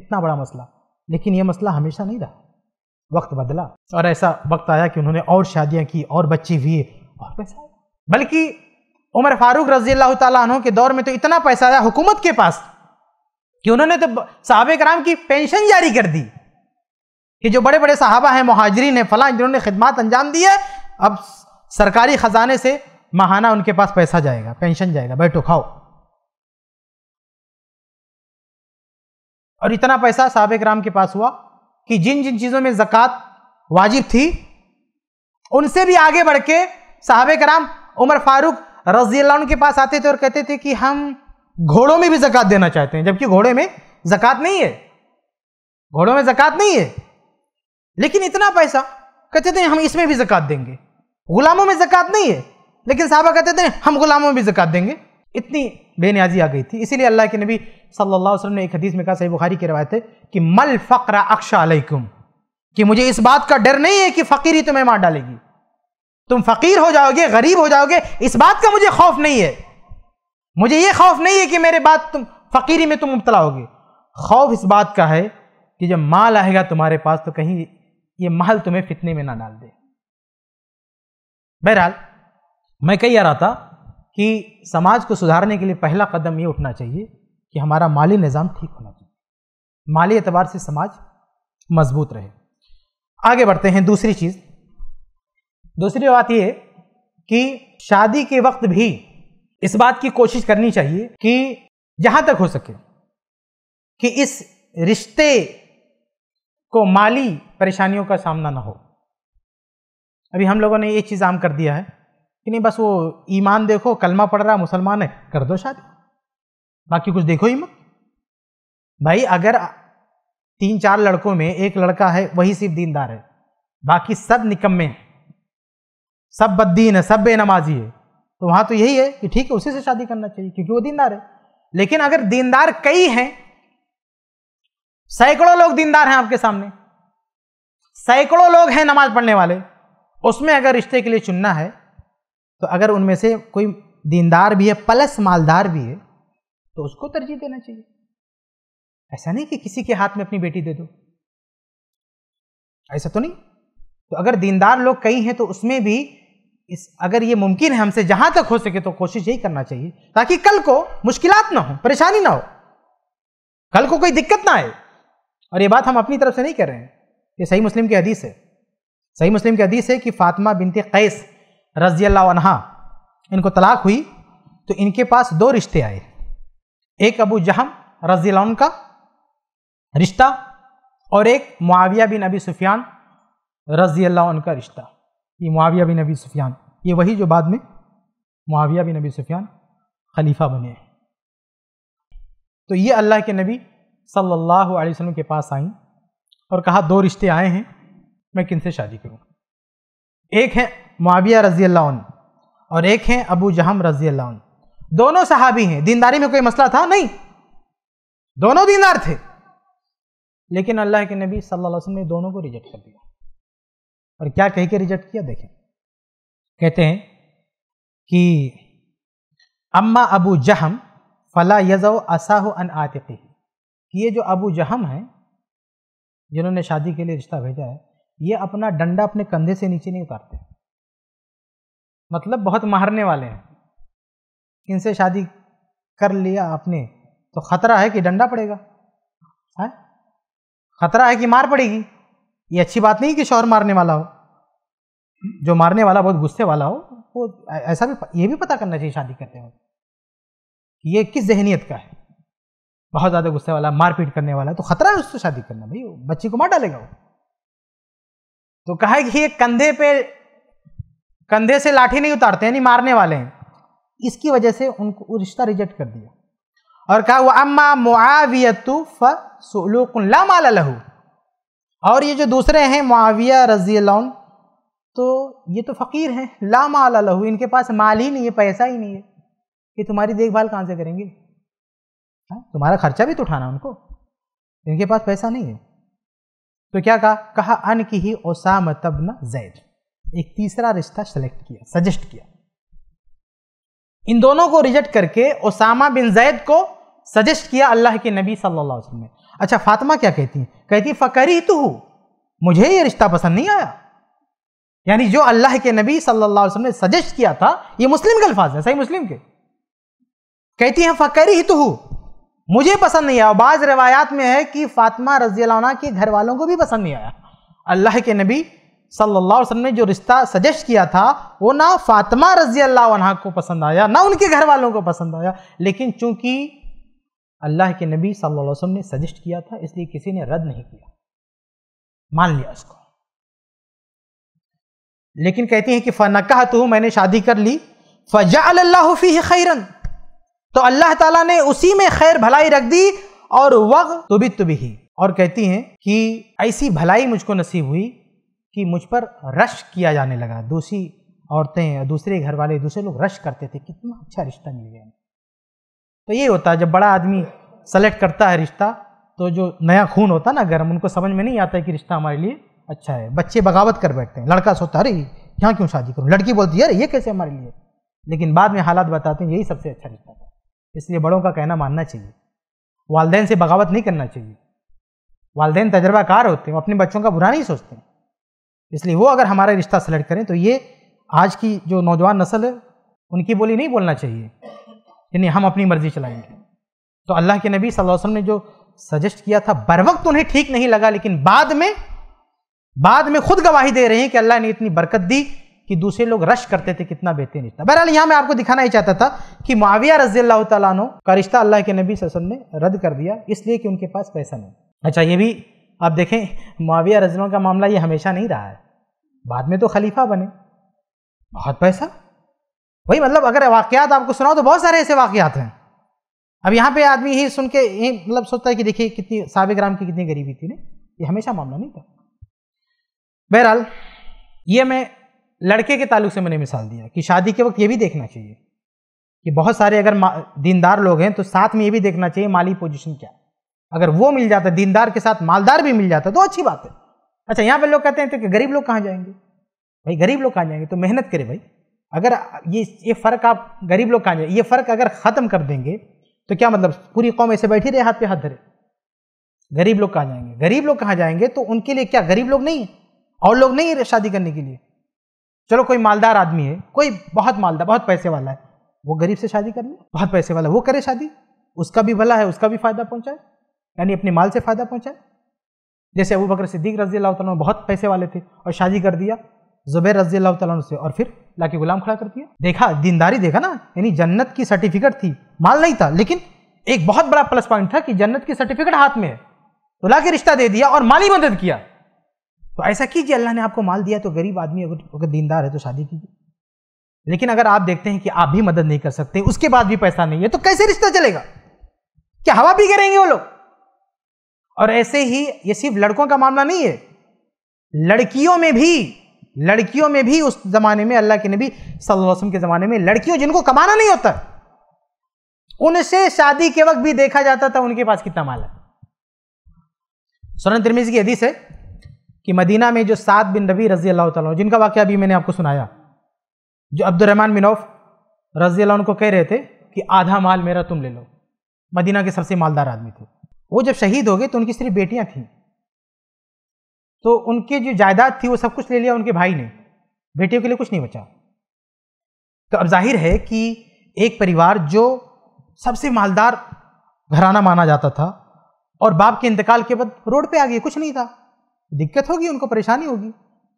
इतना बड़ा मसला लेकिन यह मसला हमेशा नहीं रहा वक्त बदला और ऐसा वक्त आया कि उन्होंने और शादियां की और बच्चे हुए और पैसा आया बल्कि उमर फारूक रजी अल्लाह तु के दौर में तो इतना पैसा आया हुकूमत के पास कि उन्होंने तो साहब कराम की पेंशन जारी कर दी कि जो बड़े बड़े साहबा हैं महाजरीन है फला जिन्होंने खिदमत अंजाम दी है अब सरकारी ख़जाने से महाना उनके पास पैसा जाएगा पेंशन जाएगा बैठो खाओ और इतना पैसा साहब कराम के पास हुआ कि जिन जिन चीज़ों में जक़ात वाजिब थी उनसे भी आगे बढ़ के साहब कराम उमर फारूक रजी के पास आते थे और कहते थे कि हम घोड़ों में भी जकत देना चाहते हैं जबकि घोड़े में जक़ात नहीं है घोड़ों में जकत नहीं है लेकिन इतना पैसा कहते थे हम इसमें भी जक़ात देंगे गुलामों में जक़ात नहीं है लेकिन साहबा कहते थे हम गुलामों में भी जक़ात देंगे इतनी बेनियाजी आ गई थी इसीलिए अल्लाह के नबी सल्लल्लाहु अलैहि वसल्लम ने एक हदीस में कहा सही बुखारी की रवायत है कि मल फकर अक्षा अलैकुम कि मुझे इस बात का डर नहीं है कि फ़कीर ही तुम्हें मार डालेगी तुम फ़कीर हो जाओगे गरीब हो जाओगे इस बात का मुझे खौफ नहीं है मुझे ये खौफ नहीं है कि मेरे बाद तुम फ़कीरी में तुम मुबतला होगे खौफ इस बात का है कि जब माल आएगा तुम्हारे पास तो कहीं ये महल तुम्हें फितने में ना डाल दे बहरहाल मैं कही आ रहा था कि समाज को सुधारने के लिए पहला कदम ये उठना चाहिए कि हमारा माली निज़ाम ठीक होना चाहिए माली एतबार से समाज मजबूत रहे आगे बढ़ते हैं दूसरी चीज़ दूसरी बात ये कि शादी के वक्त भी इस बात की कोशिश करनी चाहिए कि जहां तक हो सके कि इस रिश्ते को माली परेशानियों का सामना ना हो अभी हम लोगों ने ये चीज़ आम कर दिया है कि नहीं बस वो ईमान देखो कलमा पड़ रहा मुसलमान है कर दो शादी बाकी कुछ देखो ही मत भाई अगर तीन चार लड़कों में एक लड़का है वही सिर्फ दीनदार है बाकी सब निकम्मे हैं सब बद्दीन है सब बेनमाजी है तो वहां तो यही है कि ठीक है उसी से शादी करना चाहिए क्योंकि वो दीनदार है लेकिन अगर दीनदार कई हैं सैकड़ों लोग दीनदार हैं आपके सामने सैकड़ों लोग हैं नमाज पढ़ने वाले उसमें अगर रिश्ते के लिए चुनना है तो अगर उनमें से कोई दीनदार भी है प्लस मालदार भी है तो उसको तरजीह देना चाहिए ऐसा नहीं कि किसी के हाथ में अपनी बेटी दे दो ऐसा तो नहीं तो अगर दीनदार लोग कई हैं तो उसमें भी इस अगर ये मुमकिन है हमसे जहां तक हो सके तो कोशिश यही करना चाहिए ताकि कल को मुश्किलात ना हो परेशानी ना हो कल को कोई दिक्कत ना आए और ये बात हम अपनी तरफ से नहीं कर रहे हैं ये सही मुस्लिम की हदीस है सही मुस्लिम की हदीस है कि फातिमा बिनते कैस रजी अल्लाह इनको तलाक हुई तो इनके पास दो रिश्ते आए एक अबू जहम रजी का रिश्ता और एक मुआविया बिन अबी सुफियान रजी अल्लाह उनका रिश्ता ये मुआविया बिन अबी सुफियान ये वही जो बाद में मुआविया बिन अबी सुफियान खलीफा बने तो ये अल्लाह के नबी सल्लल्लाहु अलैहि वसल्लम के पास आई और कहा दो रिश्ते आए हैं मैं किन से शादी करूँ एक है मुआविया रजी अल्लाह और एक हैं अबू जहम रजी अल्लाह दोनों सहाबी हैं दीनदारी में कोई मसला था नहीं दोनों दीनदार थे लेकिन अल्लाह के नबी सल्लल्लाहु अलैहि वसल्लम ने दोनों को रिजेक्ट कर दिया और क्या कह के रिजेक्ट किया देखें कहते हैं कि अम्मा अबू जहम फला यज़ो असाह अन आतिकी कि ये जो अबू जहम हैं जिन्होंने शादी के लिए रिश्ता भेजा है ये अपना डंडा अपने कंधे से नीचे नहीं उतारते मतलब बहुत मारने वाले हैं इनसे शादी कर लिया आपने तो खतरा है कि डंडा पड़ेगा है खतरा है कि मार पड़ेगी ये अच्छी बात नहीं कि शौहर मारने वाला हो जो मारने वाला बहुत गुस्से वाला हो वो ऐसा भी ये भी पता करना चाहिए शादी करते वक्त ये किस जहनीत का है बहुत ज़्यादा गुस्से वाला मारपीट करने वाला तो खतरा है उससे शादी करना भाई बच्ची को मार डालेगा वो तो कहा कि ये कंधे पे कंधे से लाठी नहीं उतारते यानी मारने वाले हैं इसकी वजह से उनको रिश्ता रिजेक्ट कर दिया और कहा वो अम्मा मुआवियतु ला माला लहू और ये जो दूसरे हैं मुआविया रजी लौन तो ये तो फ़कीर हैं ला माल लहू इनके पास माल ही नहीं है पैसा ही नहीं है कि तुम्हारी देखभाल कहाँ से करेंगे हा? तुम्हारा खर्चा भी तो उठाना उनको इनके पास पैसा नहीं है तो क्या कहा कहा अन की ही ओसाम तबना जैद एक तीसरा रिश्ता सेलेक्ट किया सजेस्ट किया इन दोनों को रिजेक्ट करके ओसामा बिन जैद को सजेस्ट किया अल्लाह के नबी सल्लल्लाहु अलैहि वसल्लम ने अच्छा फातिमा क्या कहती है कहती फ़करी तो हूँ मुझे ये रिश्ता पसंद नहीं आया यानी जो अल्लाह के नबी सल्लल्लाहु अलैहि वसल्लम ने सजेस्ट किया था ये मुस्लिम के अल्फाज है सही मुस्लिम के कहती हैं फ़करी तो हूँ मुझे पसंद नहीं आया बाज़ रवायात में है कि फ़ातिमा रजी के घर वालों को भी पसंद नहीं आया अल्लाह के नबी सल्लल्लाहु अलैहि वसल्लम ने जो रिश्ता सजेस्ट किया था वो ना फातिमा रजी अल्लाह को पसंद आया ना उनके घर वालों को पसंद आया लेकिन चूंकि अल्लाह के नबी सल्लल्लाहु अलैहि वसल्लम ने सजेस्ट किया था इसलिए किसी ने रद्द नहीं किया मान लिया उसको लेकिन कहती हैं कि फ़नकह तू मैंने शादी कर ली फ़जा अल्लाह फ़ी खैरन तो अल्लाह ताला ने उसी में खैर भलाई रख दी और वग तुबी तुबी ही और कहती हैं कि ऐसी भलाई मुझको नसीब हुई कि मुझ पर रश किया जाने लगा दूसरी औरतें दूसरे घर वाले दूसरे लोग रश करते थे कितना अच्छा रिश्ता मिल गया तो ये होता है जब बड़ा आदमी सेलेक्ट करता है रिश्ता तो जो नया खून होता है ना गर्म उनको समझ में नहीं आता है कि रिश्ता हमारे लिए अच्छा है बच्चे बगावत कर बैठते हैं लड़का सोचता है अरे यहाँ क्यों शादी करूँ लड़की बोलती है अरे ये कैसे हमारे लिए लेकिन बाद में हालात बताते हैं यही सबसे अच्छा रिश्ता था इसलिए बड़ों का कहना मानना चाहिए वालदेन से बगावत नहीं करना चाहिए वालदेन तजर्बाकार होते हैं अपने बच्चों का बुरा नहीं सोचते इसलिए वो अगर हमारा रिश्ता सेलेक्ट करें तो ये आज की जो नौजवान नस्ल है उनकी बोली नहीं बोलना चाहिए यानी हम अपनी मर्जी चलाएंगे तो अल्लाह के नबी सल्लल्लाहु अलैहि वसल्लम ने जो सजेस्ट किया था बर वक्त उन्हें ठीक नहीं लगा लेकिन बाद में बाद में खुद गवाही दे रहे हैं कि अल्लाह ने इतनी बरकत दी कि दूसरे लोग रश करते थे कितना बेहतरीन रिश्ता बहरहाल यहाँ मैं आपको दिखाना ही चाहता था कि माविया रजी अल्लाह तु का रिश्ता अल्लाह के नबी वसल्लम ने रद्द कर दिया इसलिए कि उनके पास पैसा नहीं अच्छा ये भी आप देखें माविया रजीलों का मामला ये हमेशा नहीं रहा है बाद में तो खलीफा बने बहुत पैसा वही मतलब अगर वाक़ात आपको सुनाओ तो बहुत सारे ऐसे वाक़ात हैं अब यहाँ पे आदमी ही सुन के यही मतलब सोचता है कि देखिए कितनी साबिक राम की कितनी गरीबी थी ना ये हमेशा मामला नहीं था बहरहाल ये मैं लड़के के ताल्लुक से मैंने मिसाल दिया कि शादी के वक्त ये भी देखना चाहिए कि बहुत सारे अगर दीनदार लोग हैं तो साथ में ये भी देखना चाहिए माली पोजिशन क्या अगर वो मिल जाता है दीनदार के साथ मालदार भी मिल जाता है तो अच्छी बात है अच्छा यहाँ पर लोग कहते हैं तो कि गरीब लोग कहाँ जाएंगे भाई गरीब लोग कहाँ जाएंगे तो मेहनत करे भाई अगर ये ये फ़र्क आप गरीब लोग कहाँ ये फ़र्क अगर ख़त्म कर देंगे तो क्या मतलब पूरी कौम ऐसे बैठी रहे हाथ पे हाथ धरे गरीब लोग कहाँ जाएंगे गरीब लोग कहाँ जाएंगे तो उनके लिए क्या गरीब लोग नहीं है और लोग नहीं है शादी करने के लिए चलो कोई मालदार आदमी है कोई बहुत मालदार बहुत पैसे वाला है वो गरीब से शादी कर ले बहुत पैसे वाला वो करे शादी उसका भी भला है उसका भी फ़ायदा पहुँचाए यानी अपने माल से फ़ायदा पहुँचाए जैसे अबू बकर सिद्दीक रजी अल्लाह तुम बहुत पैसे वाले थे और शादी कर दिया ज़ुबैर रजी अल्लाह से और फिर लाके गुलाम खड़ा कर दिया देखा दीनदारी देखा ना यानी जन्नत की सर्टिफिकेट थी माल नहीं था लेकिन एक बहुत बड़ा प्लस पॉइंट था कि जन्नत की सर्टिफिकेट हाथ में है तो लाके रिश्ता दे दिया और माली मदद किया तो ऐसा कीजिए अल्लाह ने आपको माल दिया तो गरीब आदमी अगर अगर दीनदार है तो शादी कीजिए लेकिन अगर आप देखते हैं कि आप भी मदद नहीं कर सकते उसके बाद भी पैसा नहीं है तो कैसे रिश्ता चलेगा क्या हवा भी करेंगे वो लोग और ऐसे ही ये सिर्फ लड़कों का मामला नहीं है लड़कियों में भी लड़कियों में भी उस जमाने में अल्लाह के नबी सल्लल्लाहु अलैहि वसल्लम के ज़माने में लड़कियों जिनको कमाना नहीं होता उनसे शादी के वक्त भी देखा जाता था उनके पास कितना माल है सुनन तिरमिज की हदीस है कि मदीना में जो सात बिन रबी रजी अल्लाह तला जिनका वाक्य अभी मैंने आपको सुनाया जो अब्दुलरहमान बिन औफ रजी अल्लाह उनको कह रहे थे कि आधा माल मेरा तुम ले लो मदीना के सबसे मालदार आदमी थे वो जब शहीद हो गए तो उनकी सिर्फ बेटियां थीं तो उनकी जो जायदाद थी वो सब कुछ ले लिया उनके भाई ने बेटियों के लिए कुछ नहीं बचा तो अब जाहिर है कि एक परिवार जो सबसे मालदार घराना माना जाता था और बाप के इंतकाल के बाद रोड पे आ गई कुछ नहीं था दिक्कत होगी उनको परेशानी होगी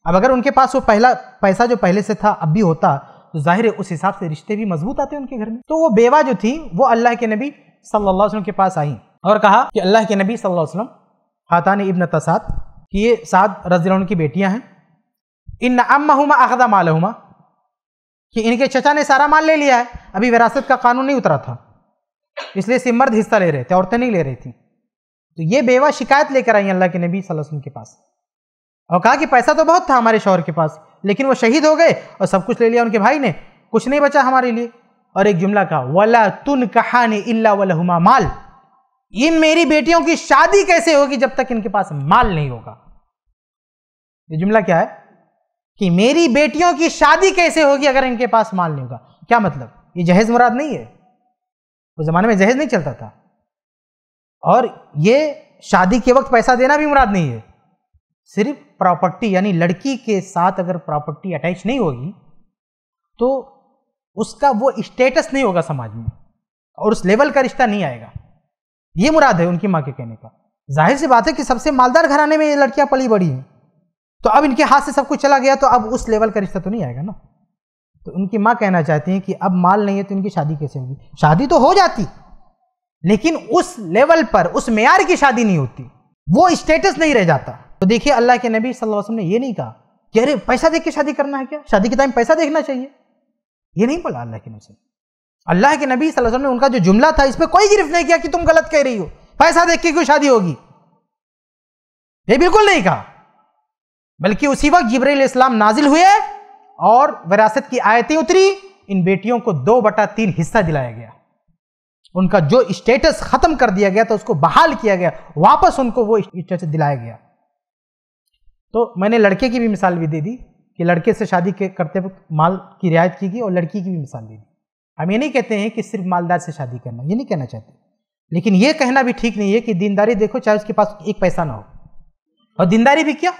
अब अगर उनके पास वो पहला पैसा जो पहले से था अब भी होता तो जाहिर है उस हिसाब से रिश्ते भी मजबूत आते उनके घर में तो वो बेवा जो थी वो अल्लाह के नबी सल्लल्लाहु अलैहि वसल्लम के पास आई और कहा कि अल्लाह के नबी सल्लल्लाहु अलैहि वसल्लम ने इब्न तसाद कि ये सात रजील की बेटियां हैं इन अम्मा अखदा मालहुमा कि इनके चचा ने सारा माल ले लिया है अभी विरासत का कानून नहीं उतरा था इसलिए सिर्फ मर्द हिस्सा ले रहे थे औरतें नहीं ले रही थी तो ये बेवा शिकायत लेकर आई अल्लाह के नबी वसल्लम के पास और कहा कि पैसा तो बहुत था हमारे शौहर के पास लेकिन वो शहीद हो गए और सब कुछ ले लिया उनके भाई ने कुछ नहीं बचा हमारे लिए और एक जुमला कहा वला तुन कहानी इल्ला वलहुमा माल ये मेरी बेटियों की शादी कैसे होगी जब तक इनके पास माल नहीं होगा ये जुमला क्या है कि मेरी बेटियों की शादी कैसे होगी अगर इनके पास माल नहीं होगा क्या मतलब ये जहेज मुराद नहीं है उस तो जमाने में जहेज नहीं चलता था और ये शादी के वक्त पैसा देना भी मुराद नहीं है सिर्फ प्रॉपर्टी यानी लड़की के साथ अगर प्रॉपर्टी अटैच नहीं होगी तो उसका वो स्टेटस नहीं होगा समाज में और उस लेवल का रिश्ता नहीं आएगा ये मुराद है उनकी माँ के कहने का जाहिर सी बात है कि सबसे मालदार घराने में ये लड़कियां पली बड़ी हैं तो अब इनके हाथ से सब कुछ चला गया तो अब उस लेवल का रिश्ता तो नहीं आएगा ना तो उनकी माँ कहना चाहती हैं कि अब माल नहीं है तो इनकी शादी कैसे होगी शादी तो हो जाती लेकिन उस लेवल पर उस मैार की शादी नहीं होती वो स्टेटस नहीं रह जाता तो देखिए अल्लाह के नबी सल्लल्लाहु अलैहि वसल्लम ने ये नहीं कहा कि अरे पैसा देख के शादी करना है क्या शादी के टाइम पैसा देखना चाहिए ये नहीं बोला अल्लाह के नबी अल्लाह के नबी वसल्लम ने उनका जो जुमला था इसमें कोई गिरफ्त नहीं किया कि तुम गलत कह रही हो पैसा देख के क्यों शादी होगी ये बिल्कुल नहीं कहा बल्कि उसी वक्त जबरील इस्लाम नाजिल हुए और विरासत की आयतें उतरी इन बेटियों को दो बटा तीन हिस्सा दिलाया गया उनका जो स्टेटस खत्म कर दिया गया था उसको बहाल किया गया वापस उनको वो स्टेटस दिलाया गया तो मैंने लड़के की भी मिसाल भी दे दी कि लड़के से शादी करते वक्त माल की रियायत की गई और लड़की की भी मिसाल दे दी हम ये नहीं कहते हैं कि सिर्फ मालदार से शादी करना ये नहीं कहना चाहते लेकिन ये कहना भी ठीक नहीं है कि दीनदारी देखो चाहे उसके पास एक पैसा ना हो और दीनदारी भी क्या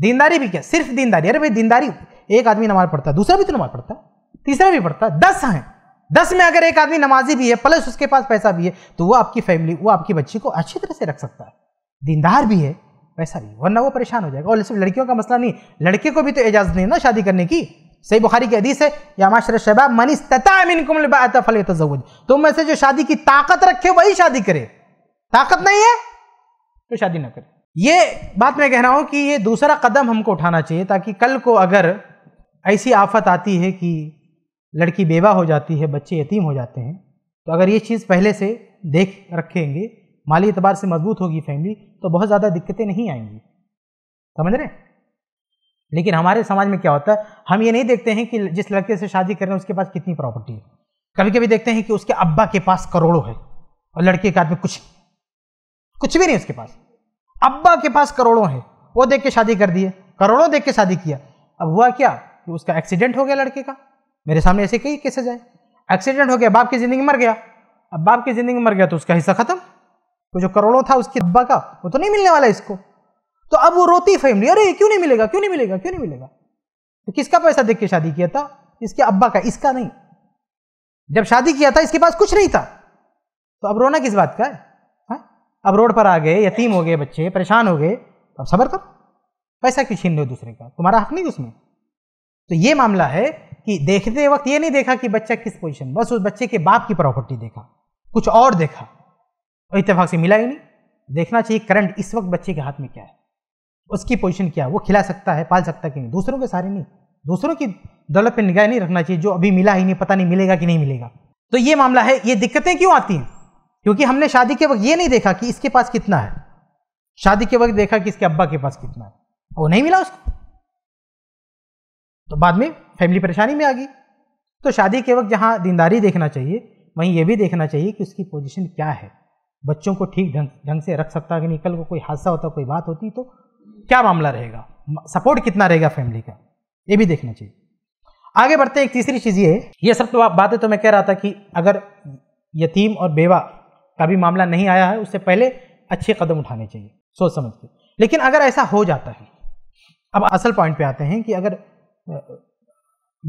दीनदारी भी क्या सिर्फ दीनदारी अरे भाई दीनदारी एक आदमी नमाज पढ़ता है दूसरा भी तो नमाज पढ़ता है तीसरा भी पढ़ता है दस हैं दस में अगर एक आदमी नमाजी भी है प्लस उसके पास पैसा भी है तो वो आपकी फैमिली वो आपकी बच्ची को अच्छी तरह से रख सकता है दीनदार भी है पैसा भी वरना वो परेशान हो जाएगा और सिर्फ लड़कियों का मसला नहीं लड़के को भी तो इजाजत नहीं ना शादी करने की सही बुखारी की हदीस है यामाशर शहबाब मनी फल तजवज तुम में से जो शादी की ताकत रखे वही शादी करे ताकत नहीं है तो शादी ना करे ये बात मैं कह रहा हूँ कि ये दूसरा कदम हमको उठाना चाहिए ताकि कल को अगर ऐसी आफत आती है कि लड़की बेवा हो जाती है बच्चे यतीम हो जाते हैं तो अगर ये चीज़ पहले से देख रखेंगे माली एतबार से मजबूत होगी फैमिली तो बहुत ज़्यादा दिक्कतें नहीं आएंगी समझ रहे हैं लेकिन हमारे समाज में क्या होता है हम ये नहीं देखते हैं कि जिस लड़के से शादी कर रहे हैं उसके पास कितनी प्रॉपर्टी है कभी कभी देखते हैं कि उसके अब्बा के पास करोड़ों है और लड़के के आदमी कुछ कुछ भी नहीं उसके पास अब्बा के पास करोड़ों है वो देख के शादी कर दिए करोड़ों देख के शादी किया अब हुआ क्या कि उसका एक्सीडेंट हो गया लड़के का मेरे सामने ऐसे कई कैसे आए एक्सीडेंट हो गया बाप की ज़िंदगी मर गया अब बाप की ज़िंदगी मर गया तो उसका हिस्सा खत्म तो जो करोड़ों था उसके अब्बा का वो तो नहीं मिलने वाला इसको तो अब वो रोती फैमिली अरे क्यों नहीं मिलेगा क्यों नहीं मिलेगा क्यों नहीं मिलेगा तो किसका पैसा देख के शादी किया था इसके अब्बा का इसका नहीं जब शादी किया था इसके पास कुछ नहीं था तो अब रोना किस बात का है हा? अब रोड पर आ गए यतीम हो गए बच्चे परेशान हो गए अब सबर करो पैसा क्यों छीन लो दूसरे का तुम्हारा हक नहीं उसमें तो ये मामला है कि देखते वक्त ये नहीं देखा कि बच्चा किस पोजीशन बस उस बच्चे के बाप की प्रॉपर्टी देखा कुछ और देखा और इतफाक से मिला ही नहीं देखना चाहिए करंट इस वक्त बच्चे के हाथ में क्या है उसकी पोजीशन क्या वो खिला सकता है पाल सकता है कि नहीं दूसरों के सारे नहीं दूसरों की दौलत पर निगाह नहीं रखना चाहिए जो अभी मिला ही नहीं पता नहीं मिलेगा कि नहीं मिलेगा तो ये मामला है ये दिक्कतें क्यों आती हैं क्योंकि हमने शादी के वक्त ये नहीं देखा कि इसके पास कितना है शादी के वक्त देखा कि इसके अब्बा के पास कितना है वो नहीं मिला उसको तो बाद में फैमिली परेशानी में आ गई तो शादी के वक्त जहाँ दीनदारी देखना चाहिए वहीं ये भी देखना चाहिए कि उसकी पोजीशन क्या है बच्चों को ठीक ढंग ढंग से रख सकता है कि नहीं कल को कोई हादसा होता कोई बात होती तो क्या मामला रहेगा सपोर्ट कितना रहेगा फैमिली का ये भी देखना चाहिए आगे बढ़ते एक तीसरी चीज़ ये ये सब तो बातें तो मैं कह रहा था कि अगर यतीम और बेवा का भी मामला नहीं आया है उससे पहले अच्छे कदम उठाने चाहिए सोच समझ के लेकिन अगर ऐसा हो जाता है अब असल पॉइंट पे आते हैं कि अगर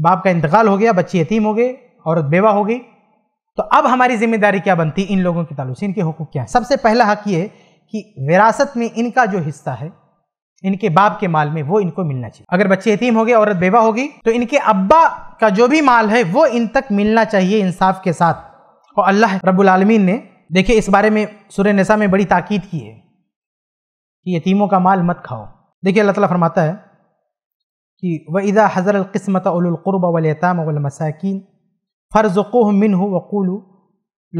बाप का इंतकाल हो गया बच्चे यतीम हो गए औरत बेवा हो गई तो अब हमारी जिम्मेदारी क्या बनती इन लोगों के तालुसी इनके हकूक़ क्या है सबसे पहला हक ये कि विरासत में इनका जो हिस्सा है इनके बाप के माल में वो इनको मिलना चाहिए अगर बच्चे यतीम हो गए औरत बेवा होगी तो इनके अब्बा का जो भी माल है वो इन तक मिलना चाहिए इंसाफ के साथ और अल्लाह रब्बुल आलमीन ने देखिए इस बारे में सुर नसा में बड़ी ताकीद की है कि यतीमों का माल मत खाओ देखिए अल्लाह ताला फरमाता है कि वईदा हज़र अलकस्मत उलक़ुरब वलताम वलमसाकिन फ़र्ज़ुक़ोह मिन हो वक़ूल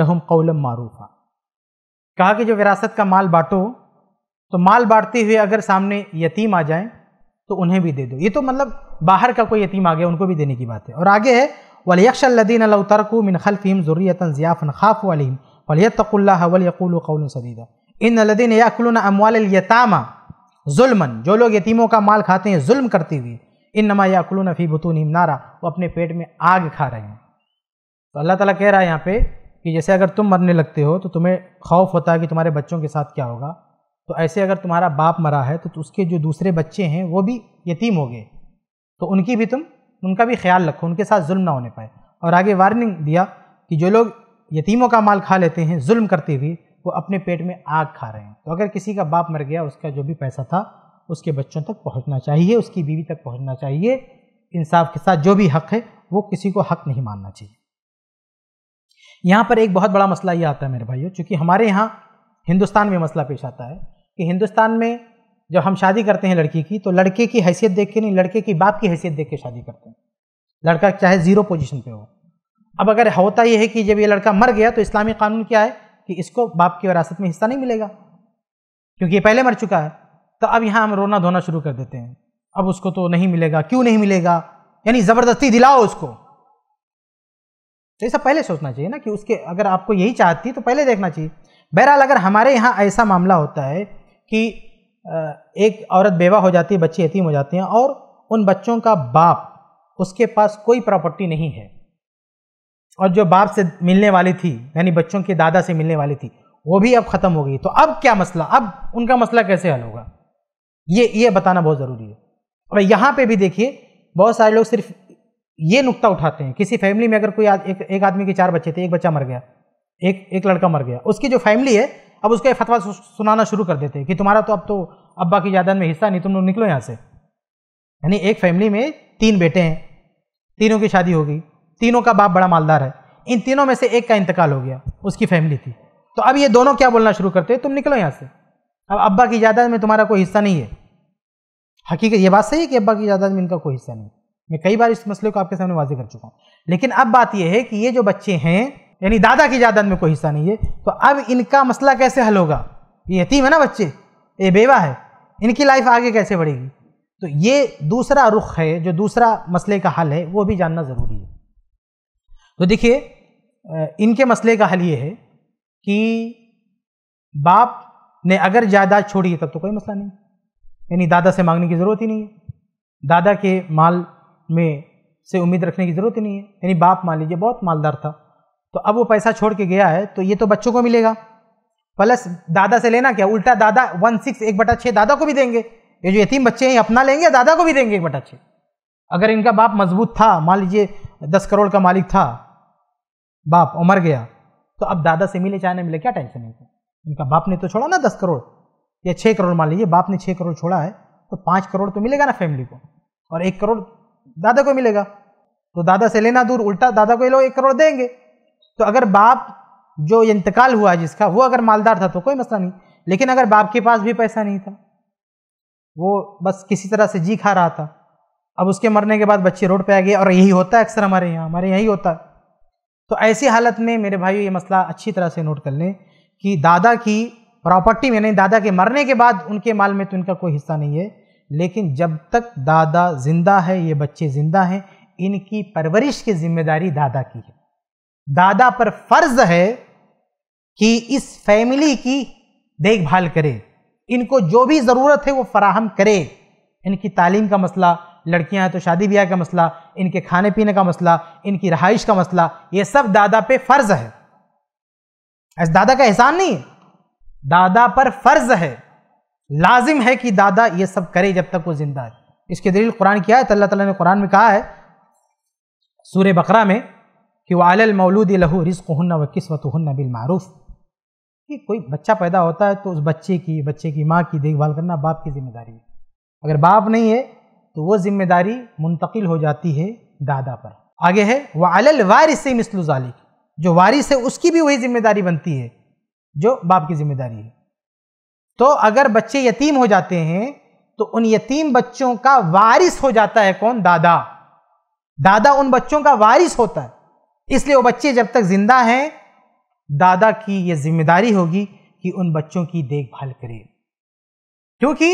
लहम कौलम मारूफ़ा कहा कि जो विरासत का माल बांटो तो माल बांटते हुए अगर सामने यतीम आ जाए तो उन्हें भी दे दो ये तो मतलब बाहर का कोई यतीम आ गया उनको भी देने की बात है और आगे है वलयक्षल्लिन तरकू मिन खलफ़ीम ज़ुरियतन ज़ियाफ़न खाफ़ वलीम वलियतल्ला वलयक़ुल कौल सदीदा इन लदीन याकुल अमवालतामा जुल्मन जो लोग यतीमों का माल खाते हैं जुल्म करते हुए इन नमा याकुल फ़ी बतून नारा वो अपने पेट में आग खा रहे हैं तो अल्लाह ताला कह रहा है यहाँ पे कि जैसे अगर तुम मरने लगते हो तो तुम्हें खौफ होता है कि तुम्हारे बच्चों के साथ क्या होगा तो ऐसे अगर तुम्हारा बाप मरा है तो उसके जो दूसरे बच्चे हैं वो भी यतीम हो गए तो उनकी भी तुम उनका भी ख्याल रखो उनके साथ जुल्म ना होने पाए और आगे वार्निंग दिया कि जो लोग यतीमों का माल खा लेते हैं जुल्म करते हुए वो अपने पेट में आग खा रहे हैं तो अगर किसी का बाप मर गया उसका जो भी पैसा था उसके बच्चों तक पहुंचना चाहिए उसकी बीवी तक पहुंचना चाहिए इंसाफ के साथ जो भी हक है वो किसी को हक नहीं मानना चाहिए यहाँ पर एक बहुत बड़ा मसला ये आता है मेरे भाइयों चूँकि हमारे यहाँ हिंदुस्तान में मसला पेश आता है कि हिंदुस्तान में जब हम शादी करते हैं लड़की की तो लड़के की हैसियत देख के नहीं लड़के की बाप की हैसियत देख के शादी करते हैं लड़का चाहे ज़ीरो पोजिशन पर हो अब अगर होता यह है कि जब ये लड़का मर गया तो इस्लामी कानून क्या है कि इसको बाप की विरासत में हिस्सा नहीं मिलेगा क्योंकि ये पहले मर चुका है तो अब यहाँ हम रोना धोना शुरू कर देते हैं अब उसको तो नहीं मिलेगा क्यों नहीं मिलेगा यानी ज़बरदस्ती दिलाओ उसको तो ऐसा पहले सोचना चाहिए ना कि उसके अगर आपको यही चाहती तो पहले देखना चाहिए बहरहाल अगर हमारे यहाँ ऐसा मामला होता है कि एक औरत बेवा हो जाती है बच्चे यतीम हो जाते हैं और उन बच्चों का बाप उसके पास कोई प्रॉपर्टी नहीं है और जो बाप से मिलने वाली थी यानी बच्चों के दादा से मिलने वाली थी वो भी अब ख़त्म हो गई तो अब क्या मसला अब उनका मसला कैसे हल होगा ये ये बताना बहुत ज़रूरी है और यहाँ पे भी देखिए बहुत सारे लोग सिर्फ ये नुकता उठाते हैं किसी फैमिली में अगर कोई आद, एक, एक आदमी के चार बच्चे थे एक बच्चा मर गया एक एक लड़का मर गया उसकी जो फैमिली है अब उसका फतवा सुनाना शुरू कर देते कि तुम्हारा तो अब तो अब्बा की जायदाद में हिस्सा नहीं तुम लोग निकलो यहाँ से यानी एक फैमिली में तीन बेटे हैं तीनों की शादी होगी तीनों का बाप बड़ा मालदार है इन तीनों में से एक का इंतकाल हो गया उसकी फैमिली थी तो अब ये दोनों क्या बोलना शुरू करते तुम निकलो यहाँ से अब अब्बा की जायदाद में तुम्हारा कोई हिस्सा नहीं है हकीकत ये बात सही है कि अब्बा की जायदाद में इनका कोई हिस्सा नहीं मैं कई बार इस मसले को आपके सामने वाजे कर चुका हूँ लेकिन अब बात यह है कि ये जो बच्चे हैं यानी दादा की जायदाद में कोई हिस्सा नहीं है तो अब इनका मसला कैसे हल होगा ये यतीम है ना बच्चे ये बेवा है इनकी लाइफ आगे कैसे बढ़ेगी तो ये दूसरा रुख है जो दूसरा मसले का हल है वो भी जानना ज़रूरी है तो देखिए इनके मसले का हल ये है कि बाप ने अगर जायदाद छोड़ी तब तो कोई मसला नहीं यानी दादा से मांगने की ज़रूरत ही नहीं है दादा के माल में से उम्मीद रखने की ज़रूरत ही नहीं है यानी बाप मान लीजिए बहुत मालदार था तो अब वो पैसा छोड़ के गया है तो ये तो बच्चों को मिलेगा प्लस दादा से लेना क्या उल्टा दादा वन सिक्स एक बटा छः दादा को भी देंगे ये जो यतीम बच्चे हैं अपना लेंगे दादा को भी देंगे एक बटा छः अगर इनका बाप मजबूत था मान लीजिए दस करोड़ का मालिक था बाप और मर गया तो अब दादा से मिले चाहे ना मिले क्या टेंशन है इनका बाप ने तो छोड़ा ना दस करोड़ या छः करोड़ मान लीजिए बाप ने छः करोड़ छोड़ा है तो पाँच करोड़ तो मिलेगा ना फैमिली को और एक करोड़ दादा को मिलेगा तो दादा से लेना दूर उल्टा दादा को ये लोग एक करोड़ देंगे तो अगर बाप जो इंतकाल हुआ जिसका वो अगर मालदार था तो कोई मसला नहीं लेकिन अगर बाप के पास भी पैसा नहीं था वो बस किसी तरह से जी खा रहा था अब उसके मरने के बाद बच्चे रोड पे आ गए और यही होता है अक्सर हमारे यहाँ हमारे यहाँ ही होता है तो ऐसी हालत में मेरे भाई ये मसला अच्छी तरह से नोट कर लें कि दादा की प्रॉपर्टी में नहीं दादा के मरने के बाद उनके माल में तो इनका कोई हिस्सा नहीं है लेकिन जब तक दादा जिंदा है ये बच्चे जिंदा हैं इनकी परवरिश की जिम्मेदारी दादा की है दादा पर फर्ज है कि इस फैमिली की देखभाल करे इनको जो भी ज़रूरत है वो फराहम करे इनकी तालीम का मसला लड़कियां हैं तो शादी ब्याह का मसला इनके खाने पीने का मसला इनकी रहाइश का मसला ये सब दादा पे फ़र्ज़ है ऐसे दादा का एहसान नहीं है दादा पर फ़र्ज़ है लाजिम है कि दादा ये सब करे जब तक वो ज़िंदा है इसके दलील कुरान किया है तो अल्लाह ताला ने कुरान में कहा है सूर्य बकरा में कि आल मौलूद लहू रिस्क हन्न व किस्वत हन्न बिलमारूफ कि कोई बच्चा पैदा होता है तो उस बच्चे की बच्चे की माँ की देखभाल करना बाप की जिम्मेदारी है अगर बाप नहीं है तो वो जिम्मेदारी मुंतकिल हो जाती है दादा पर आगे है वह अल वारिस मिसलू जालिक जो वारिस है उसकी भी वही जिम्मेदारी बनती है जो बाप की जिम्मेदारी है तो अगर बच्चे यतीम हो जाते हैं तो उन यतीम बच्चों का वारिस हो जाता है कौन दादा दादा उन बच्चों का वारिस होता है इसलिए वो बच्चे जब तक जिंदा हैं दादा की ये जिम्मेदारी होगी कि उन बच्चों की देखभाल करें क्योंकि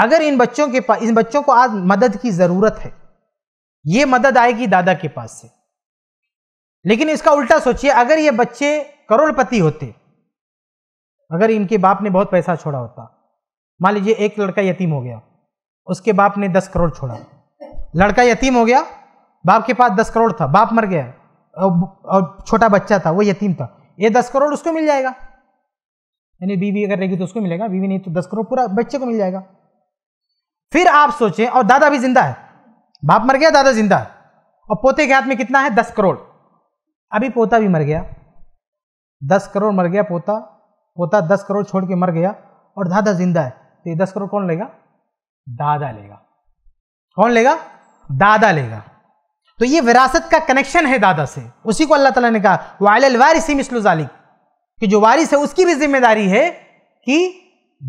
अगर इन बच्चों के पास इन बच्चों को आज मदद की ज़रूरत है ये मदद आएगी दादा के पास से लेकिन इसका उल्टा सोचिए अगर ये बच्चे करोड़पति होते अगर इनके बाप ने बहुत पैसा छोड़ा होता मान लीजिए एक लड़का यतीम हो गया उसके बाप ने दस करोड़ छोड़ा लड़का यतीम हो गया बाप के पास दस करोड़ था बाप मर गया और छोटा बच्चा था वो यतीम था ये दस करोड़ उसको मिल जाएगा यानी बीवी अगर रहेगी तो उसको मिलेगा बीवी नहीं तो दस करोड़ पूरा बच्चे को मिल जाएगा फिर आप सोचें और दादा भी जिंदा है बाप मर गया दादा जिंदा है और पोते के हाथ में कितना है दस करोड़ अभी पोता भी मर गया दस करोड़ मर गया पोता पोता दस करोड़ छोड़ के मर गया और दादा जिंदा है तो ये दस करोड़ कौन लेगा दादा लेगा कौन लेगा दादा लेगा तो ये विरासत का कनेक्शन है दादा से उसी को अल्लाह ताला ने कहा वायल वारिसी मिसलुजालिक कि जो वारिस है उसकी भी जिम्मेदारी है कि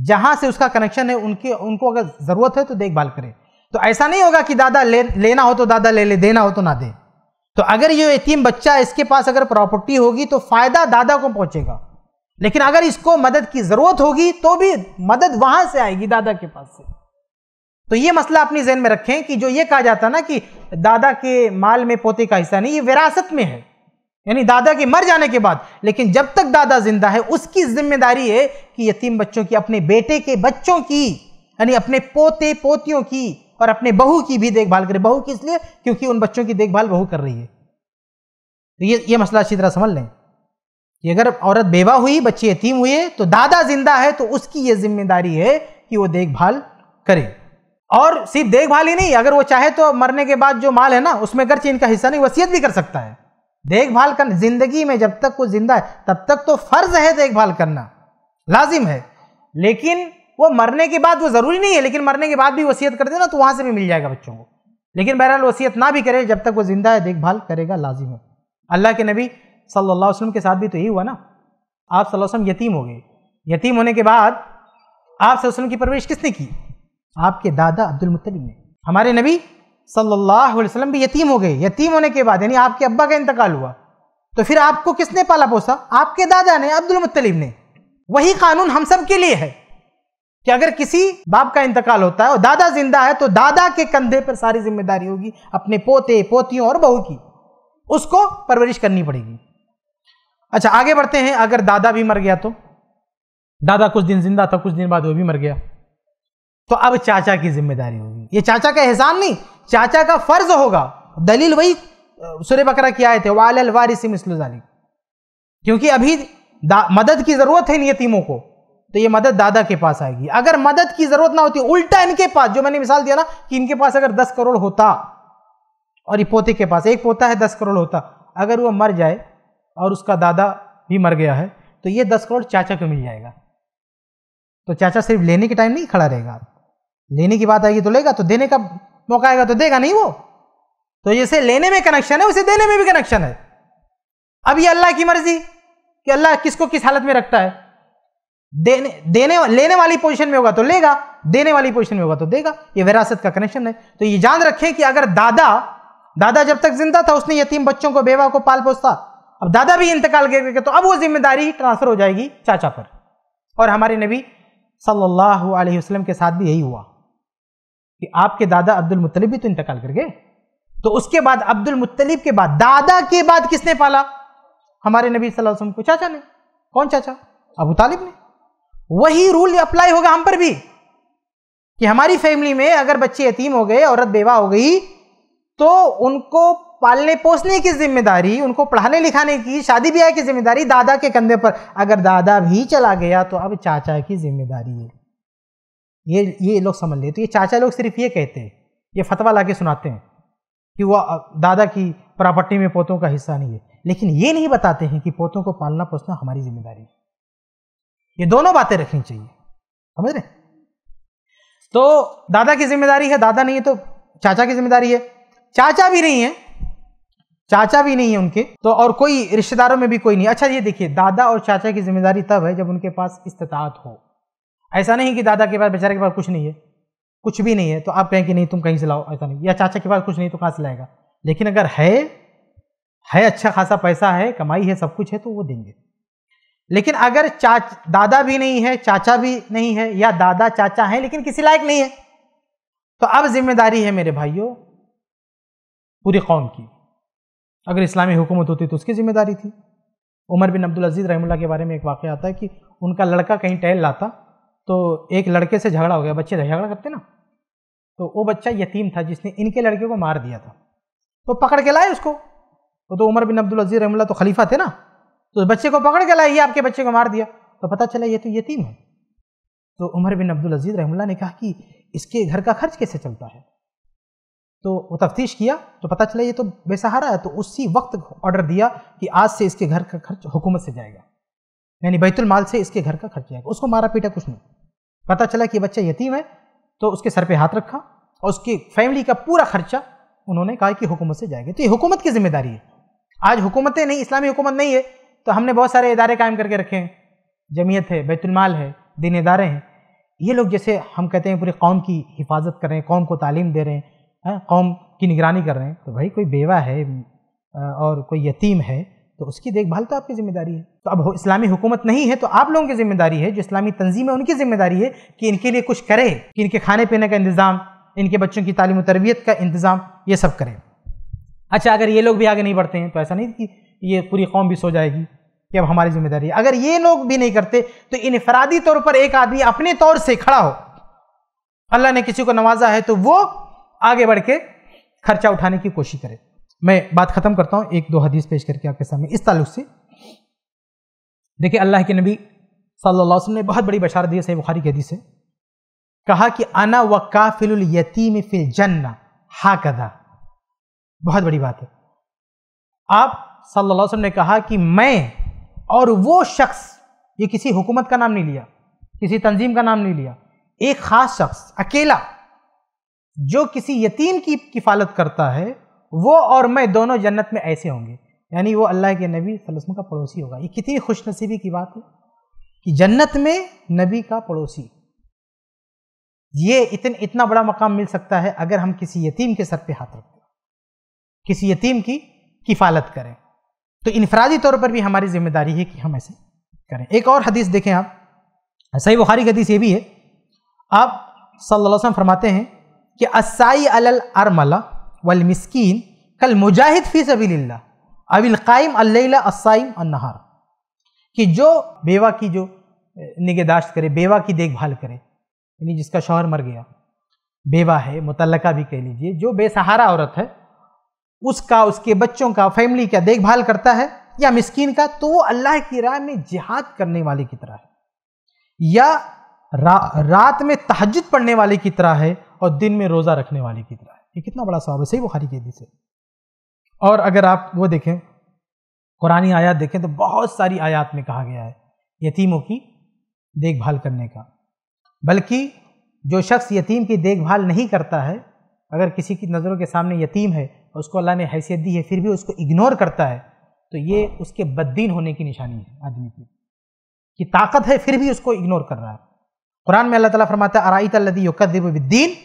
जहां से उसका कनेक्शन है उनके उनको अगर जरूरत है तो देखभाल करें तो ऐसा नहीं होगा कि दादा ले लेना हो तो दादा ले ले देना हो तो ना दे तो अगर ये यतीम बच्चा इसके पास अगर प्रॉपर्टी होगी तो फायदा दादा को पहुंचेगा लेकिन अगर इसको मदद की जरूरत होगी तो भी मदद वहां से आएगी दादा के पास से तो ये मसला अपनी जहन में रखें कि जो ये कहा जाता ना कि दादा के माल में पोते का हिस्सा नहीं ये विरासत में है यानी दादा के मर जाने के बाद लेकिन जब तक दादा जिंदा है उसकी जिम्मेदारी है कि यतीम बच्चों की अपने बेटे के बच्चों की यानी अपने पोते पोतियों की और अपने बहू की भी देखभाल करे बहू की इसलिए क्योंकि उन बच्चों की देखभाल बहू कर रही है तो ये ये मसला अच्छी तरह समझ लें कि अगर औरत बेवा हुई बच्चे यतीम हुए तो दादा जिंदा है तो उसकी ये जिम्मेदारी है कि वो देखभाल करें और सिर्फ देखभाल ही नहीं अगर वो चाहे तो मरने के बाद जो माल है ना उसमें अगर इनका हिस्सा नहीं वसीयत भी कर सकता है देखभाल कर जिंदगी में जब तक वो जिंदा है तब तक तो फर्ज है देखभाल करना लाजिम है लेकिन वो मरने के बाद वो ज़रूरी नहीं है लेकिन मरने के बाद भी वसीयत कर देना तो वहाँ से भी मिल जाएगा बच्चों को लेकिन बहरहाल वसीयत ना भी करे जब तक वो ज़िंदा है देखभाल करेगा लाजिम है अल्लाह के नबी सल्लल्लाहु अलैहि वसल्लम के साथ भी तो यही हुआ ना आप सल्लल्लाहु अलैहि वसल्लम यतीम हो गए यतीम होने के बाद आप वसल्लम की परवरिश किसने की आपके दादा अब्दुल मुतलिब ने हमारे नबी सल्लल्लाहु अलैहि वसल्लम भी यतीम हो गए यतीम होने के बाद यानी आपके अब्बा का इंतकाल हुआ तो फिर आपको किसने पाला पोसा आपके दादा ने अब्दुल मुतलिब ने वही कानून हम सब के लिए है कि अगर किसी बाप का इंतकाल होता है और दादा जिंदा है तो दादा के कंधे पर सारी जिम्मेदारी होगी अपने पोते पोतियों और बहू की उसको परवरिश करनी पड़ेगी अच्छा आगे बढ़ते हैं अगर दादा भी मर गया तो दादा कुछ दिन जिंदा था कुछ दिन बाद वो भी मर गया तो अब चाचा की जिम्मेदारी होगी ये चाचा का एहसान नहीं चाचा का फर्ज होगा दलील वही सुरे बकरा की आए थे वाल वारिसी मिसलजाली क्योंकि अभी मदद की ज़रूरत है इन यतीमों को तो ये मदद दादा के पास आएगी अगर मदद की ज़रूरत ना होती उल्टा इनके पास जो मैंने मिसाल दिया ना कि इनके पास अगर दस करोड़ होता और ये पोते के पास एक पोता है दस करोड़ होता अगर वो मर जाए और उसका दादा भी मर गया है तो ये दस करोड़ चाचा को मिल जाएगा तो चाचा सिर्फ लेने के टाइम नहीं खड़ा रहेगा लेने की बात आएगी तो लेगा तो देने का मौका आएगा तो देगा नहीं वो तो जैसे लेने में कनेक्शन है उसे देने में भी कनेक्शन है अब ये अल्लाह की मर्जी कि अल्लाह किसको किस हालत में रखता है देने देने लेने वाली पोजीशन में होगा तो लेगा देने वाली पोजीशन में होगा तो देगा ये विरासत का कनेक्शन है तो ये जान रखें कि अगर दादा दादा जब तक जिंदा था उसने यतीम बच्चों को बेवा को पाल पोसता अब दादा भी इंतकाल कर तो अब वो जिम्मेदारी ट्रांसफर हो जाएगी चाचा पर और हमारे नबी सल्लल्लाहु अलैहि वसल्लम के साथ भी यही हुआ कि आपके दादा अब्दुल मुतलिब भी तो इंतकाल कर गए तो उसके बाद अब्दुल मुतलिब के बाद दादा के बाद किसने पाला हमारे नबी सल्लल्लाहु अलैहि वसल्लम को चाचा ने कौन चाचा अबू तालिब ने वही रूल अप्लाई होगा हम पर भी कि हमारी फैमिली में अगर बच्चे यतीम हो गए औरत बेवा हो गई तो उनको पालने पोसने की जिम्मेदारी उनको पढ़ाने लिखाने की शादी ब्याह की जिम्मेदारी दादा के कंधे पर अगर दादा भी चला गया तो अब चाचा की जिम्मेदारी है ये ये लोग समझ लेते तो ये चाचा लोग सिर्फ ये कहते हैं ये फतवा ला सुनाते हैं कि वह दादा की प्रॉपर्टी में पोतों का हिस्सा नहीं है लेकिन ये नहीं बताते हैं कि पोतों को पालना पोसना हमारी जिम्मेदारी है ये दोनों बातें रखनी चाहिए समझ रहे तो दादा की जिम्मेदारी है दादा नहीं है तो चाचा की जिम्मेदारी है चाचा भी नहीं है चाचा भी नहीं है उनके तो और कोई रिश्तेदारों में भी कोई नहीं अच्छा ये देखिए दादा और चाचा की जिम्मेदारी तब है जब उनके पास इस्तात हो ऐसा नहीं कि दादा के पास बेचारे के पास कुछ नहीं है कुछ भी नहीं है तो आप कहें कि नहीं तुम कहीं से लाओ ऐसा नहीं या चाचा के पास कुछ नहीं तो कहाँ से लाएगा लेकिन अगर है है अच्छा खासा पैसा है कमाई है सब कुछ है तो वो देंगे लेकिन अगर चाच दादा भी नहीं है चाचा भी नहीं है या दादा चाचा है लेकिन किसी लायक नहीं है तो अब जिम्मेदारी है मेरे भाइयों पूरी कौम की अगर इस्लामी हुकूमत होती तो उसकी जिम्मेदारी थी उमर बिन अब्दुल अजीज़ रहमुल्ला के बारे में एक वाक़ आता है कि उनका लड़का कहीं टहल लाता तो एक लड़के से झगड़ा हो गया बच्चे झगड़ा करते ना तो वो बच्चा यतीम था जिसने इनके लड़के को मार दिया था तो पकड़ के लाए उसको वो तो उमर बिन अब्दुल अजीज रहमल्ला तो खलीफा थे ना तो बच्चे को पकड़ के लाए ये आपके बच्चे को मार दिया तो पता चला ये तो यतीम है तो उमर बिन अब्दुल अजीज रहमल्ला ने कहा कि इसके घर का खर्च कैसे चलता है तो वो तफ्तीश किया तो पता चला ये तो बेसहारा है तो उसी वक्त ऑर्डर दिया कि आज से इसके घर का खर्च हुकूमत से जाएगा यानी बैतुल माल से इसके घर का खर्च जाएगा उसको मारा पीटा कुछ नहीं पता चला कि बच्चा यतीम है तो उसके सर पे हाथ रखा और उसकी फैमिली का पूरा खर्चा उन्होंने कहा कि हुकूमत से जाएगा तो ये हुकूमत की जिम्मेदारी है आज हुकूमतें नहीं इस्लामी हुकूमत नहीं है तो हमने बहुत सारे इदारे कायम करके रखे हैं जमीयत है बैतुलमाल है दीन इदारे हैं ये लोग जैसे हम कहते हैं पूरी कौम की हिफाजत कर रहे हैं कौम को तालीम दे रहे हैं कौम की निगरानी कर रहे हैं तो भाई कोई बेवा है और कोई यतीम है तो उसकी देखभाल तो आपकी जिम्मेदारी है तो अब इस्लामी हुकूमत नहीं है तो आप लोगों की जिम्मेदारी है जो इस्लामी तंजीम है उनकी जिम्मेदारी है कि इनके लिए कुछ करे कि इनके खाने पीने का इंतज़ाम इनके बच्चों की तालीम तरबियत का इंतज़ाम ये सब करें अच्छा अगर ये लोग भी आगे नहीं बढ़ते हैं तो ऐसा नहीं कि ये पूरी कौम भी सो जाएगी कि अब हमारी जिम्मेदारी है अगर ये लोग भी नहीं करते तो इनफरादी तौर पर एक आदमी अपने तौर से खड़ा हो अल्लाह ने किसी को नवाजा है तो वो आगे बढ़ के खर्चा उठाने की कोशिश करे मैं बात ख़त्म करता हूँ एक दो हदीस पेश करके आपके सामने इस ताल्लुक से देखिए अल्लाह के नबी सल्लल्लाहु अलैहि वसल्लम ने बहुत बड़ी बशारत दी सही बुखारी की हदीस से कहा कि अना व काफिल यतीम फिल जन्ना हा कदा बहुत बड़ी बात है आप सल्लल्लाहु अलैहि वसल्लम ने कहा कि मैं और वो शख्स ये किसी हुकूमत का नाम नहीं लिया किसी तंजीम का नाम नहीं लिया एक ख़ास शख्स अकेला जो किसी यतीम की किफ़ालत करता है वो और मैं दोनों जन्नत में ऐसे होंगे यानी वो अल्लाह के नबी वसल्लम का पड़ोसी होगा ये कितनी खुशनसीबी की बात है कि जन्नत में नबी का पड़ोसी ये इतन इतना बड़ा मकाम मिल सकता है अगर हम किसी यतीम के सर पे हाथ रखें किसी यतीम की किफ़ालत करें तो इनफरादी तौर पर भी हमारी जिम्मेदारी है कि हम ऐसे करें एक और हदीस देखें आप सही बुखारी हदीस ये भी है आप सल्लल्लाहु अलैहि वसल्लम फरमाते हैं कि असाई अल अरमला वल मिसकीन कल मुजाहिद फ़ी सबील्ला अविल कायम अल्लाम अन्नहार कि जो बेवा की जो निगहदाश्त करे बेवा की देखभाल करे यानी जिसका शौहर मर गया बेवा है मुतलका भी कह लीजिए जो बेसहारा औरत है उसका उसके बच्चों का फैमिली का देखभाल करता है या मिस्कीन का तो वो अल्लाह की राह में जिहाद करने वाले की तरह है या रा, रात में तहजद पढ़ने वाले की तरह है और दिन में रोज़ा रखने वाले की तरह ये कितना बड़ा सवाब है सही बुखारी की हदीस है और अगर आप वो देखें कुरानी आयात देखें तो बहुत सारी आयात में कहा गया है यतीमों की देखभाल करने का बल्कि जो शख्स यतीम की देखभाल नहीं करता है अगर किसी की नज़रों के सामने यतीम है और उसको अल्लाह ने हैसियत दी है फिर भी उसको इग्नोर करता है तो ये उसके बददीन होने की निशानी है आदमी की कि ताकत है फिर भी उसको इग्नोर कर रहा है कुरान में अल्लाह ताला फरमाता है अराइत अल्लदी युकद्दिबुद्दीन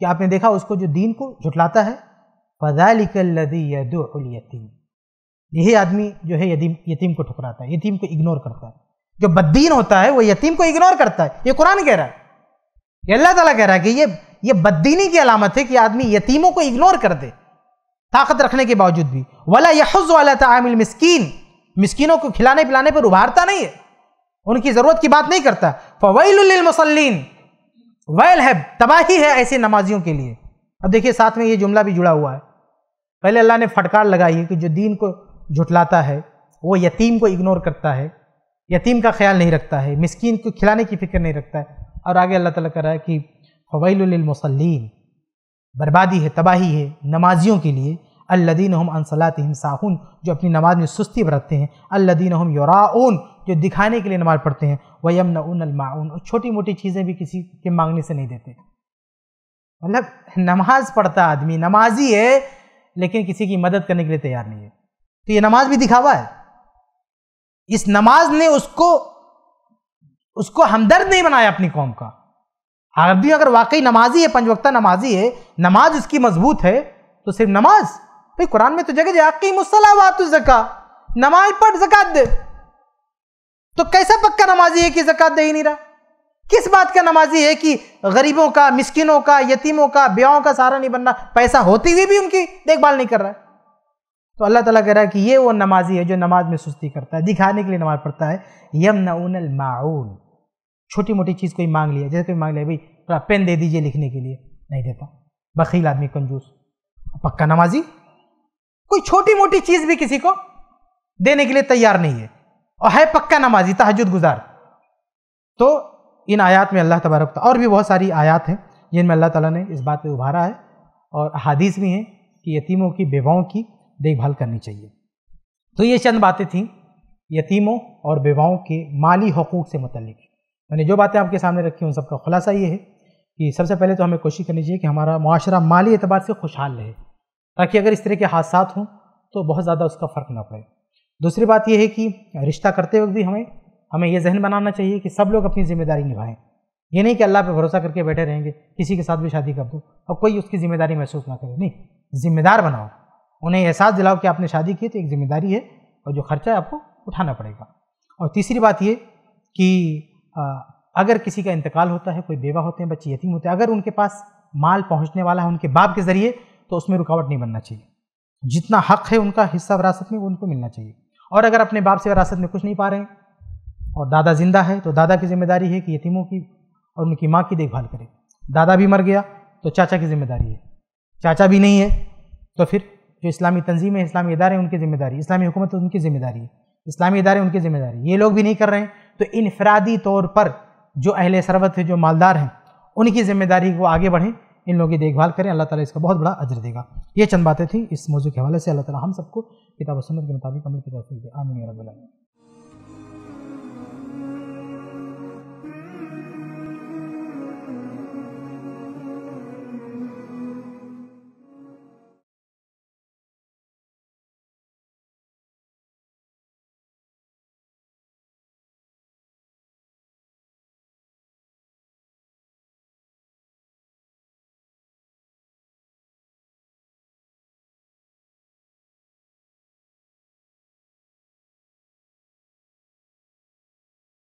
कि आपने देखा उसको जो दीन को झुटलाता है फ़जालिकल्लदी यही आदमी जो है यदीम यतीम को ठुकराता है यतीम को इग्नोर करता है जो बददीन होता है वो यतीम को इग्नोर करता है ये कुरान कह रहा है ये अल्लाह ताला कह रहा है कि ये ये बद्दीनी की अलामत है कि आदमी यतीमों को इग्नोर कर दे ताकत रखने के बावजूद भी वला यहज वाला आमिल मिस्किन मिस्किनों को खिलाने पिलाने पर उभारता नहीं है उनकी ज़रूरत की बात नहीं करता फ़वैल मुसलिन वैल है तबाही है ऐसे नमाजियों के लिए अब देखिए साथ में ये जुमला भी जुड़ा हुआ है पहले अल्लाह ने फटकार लगाई है कि जो दीन को झुटलाता है वो यतीम को इग्नोर करता है यतीम का ख्याल नहीं रखता है मिसकीन को खिलाने की फिक्र नहीं रखता है और आगे अल्लाह ताला कर रहा है कि फवैलमसलिन बर्बादी है तबाही है नमाजियों के लिए अल्लदीन हम अनसलात साहून जो अपनी नमाज में सुस्ती बरतते हैं अल्लदीन हम योराउन जो दिखाने के लिए नमाज पढ़ते हैं वयम नमाउन और छोटी मोटी चीज़ें भी किसी के मांगने से नहीं देते मतलब नमाज पढ़ता आदमी नमाजी है लेकिन किसी की मदद करने के लिए तैयार नहीं है तो ये नमाज भी दिखावा है इस नमाज ने उसको उसको हमदर्द नहीं बनाया अपनी कौम का आदमी अगर वाकई नमाजी है पंचवक्ता नमाजी है नमाज इसकी मजबूत है तो सिर्फ नमाज भाई कुरान में तो जगह जगह मुसलावात जका नमाज पढ़ जक़ात दे तो कैसा पक्का नमाजी है कि जक़ात दे ही नहीं रहा किस बात का नमाजी है कि गरीबों का मिस्किनों का यतीमों का ब्याहों का सहारा नहीं बनना पैसा होती हुई भी उनकी देखभाल नहीं कर रहा है तो अल्लाह ताला कह रहा है कि ये वो नमाजी है जो नमाज में सुस्ती करता है दिखाने के लिए नमाज पढ़ता है यम नऊन माउन छोटी मोटी चीज़ कोई मांग लिया जैसे कोई मांग लिया भाई थोड़ा पेन दे दीजिए लिखने के लिए नहीं देता बकील आदमी कंजूस पक्का नमाजी कोई छोटी मोटी चीज भी किसी को देने के लिए तैयार नहीं है और है पक्का नमाजी तहजद गुजार तो इन आयात में अल्लाह तबारक और भी बहुत सारी आयात हैं जिनमें अल्लाह ताला ने इस बात पे उभारा है और अहादीस भी हैं कि यतीमों की बेवाओं की देखभाल करनी चाहिए तो ये चंद बातें थीं यतीमों और बेवाओं के माली हकूक़ से मतलब मैंने जो बातें आपके सामने रखी उन सबका खुलासा ये है कि सबसे पहले तो हमें कोशिश करनी चाहिए कि हमारा माशरा माली एतबार से खुशहाल रहे ताकि अगर इस तरह के हादसा हों तो बहुत ज़्यादा उसका फ़र्क ना पड़े दूसरी बात यह है कि रिश्ता करते वक्त भी हमें हमें यह जहन बनाना चाहिए कि सब लोग अपनी जिम्मेदारी निभाएं ये नहीं कि अल्लाह पर भरोसा करके बैठे रहेंगे किसी के साथ भी शादी कर दो और कोई उसकी ज़िम्मेदारी महसूस ना करे नहीं जिम्मेदार बनाओ उन्हें एहसास दिलाओ कि आपने शादी की तो एक ज़िम्मेदारी है और जो खर्चा है आपको उठाना पड़ेगा और तीसरी बात ये कि अगर किसी का इंतकाल होता है कोई बेवा होते हैं बच्चे यतीम होते हैं अगर उनके पास माल पहुँचने वाला है उनके बाप के ज़रिए तो उसमें रुकावट नहीं बनना चाहिए जितना हक है उनका हिस्सा विरासत में वो उनको मिलना चाहिए और अगर अपने बाप से विरासत में कुछ नहीं पा रहे हैं और दादा जिंदा है तो दादा की जिम्मेदारी है कि यतीमों की और उनकी माँ की देखभाल करें दादा भी मर गया तो चाचा की जिम्मेदारी है चाचा भी नहीं है तो फिर जो इस्लामी तंजीम है इस्लामी इदारे हैं उनकी जिम्मेदारी इस्लामी हुकूमत तो उनकी जिम्मेदारी है इस्लामी इदारे उनकी जिम्मेदारी ये लोग भी नहीं कर रहे हैं तो इनफरादी तौर पर जो अहले सरवत है जो मालदार हैं उनकी जिम्मेदारी को आगे बढ़ें इन लोगों की देखभाल करें अल्लाह ताला इसका बहुत बड़ा अजर देगा ये चंद बातें थी इस मौजू के हवाले से अल्लाह ताला हम सबको किताब सुन्नत के मुताबिक अमल की तोफीक दे आमीन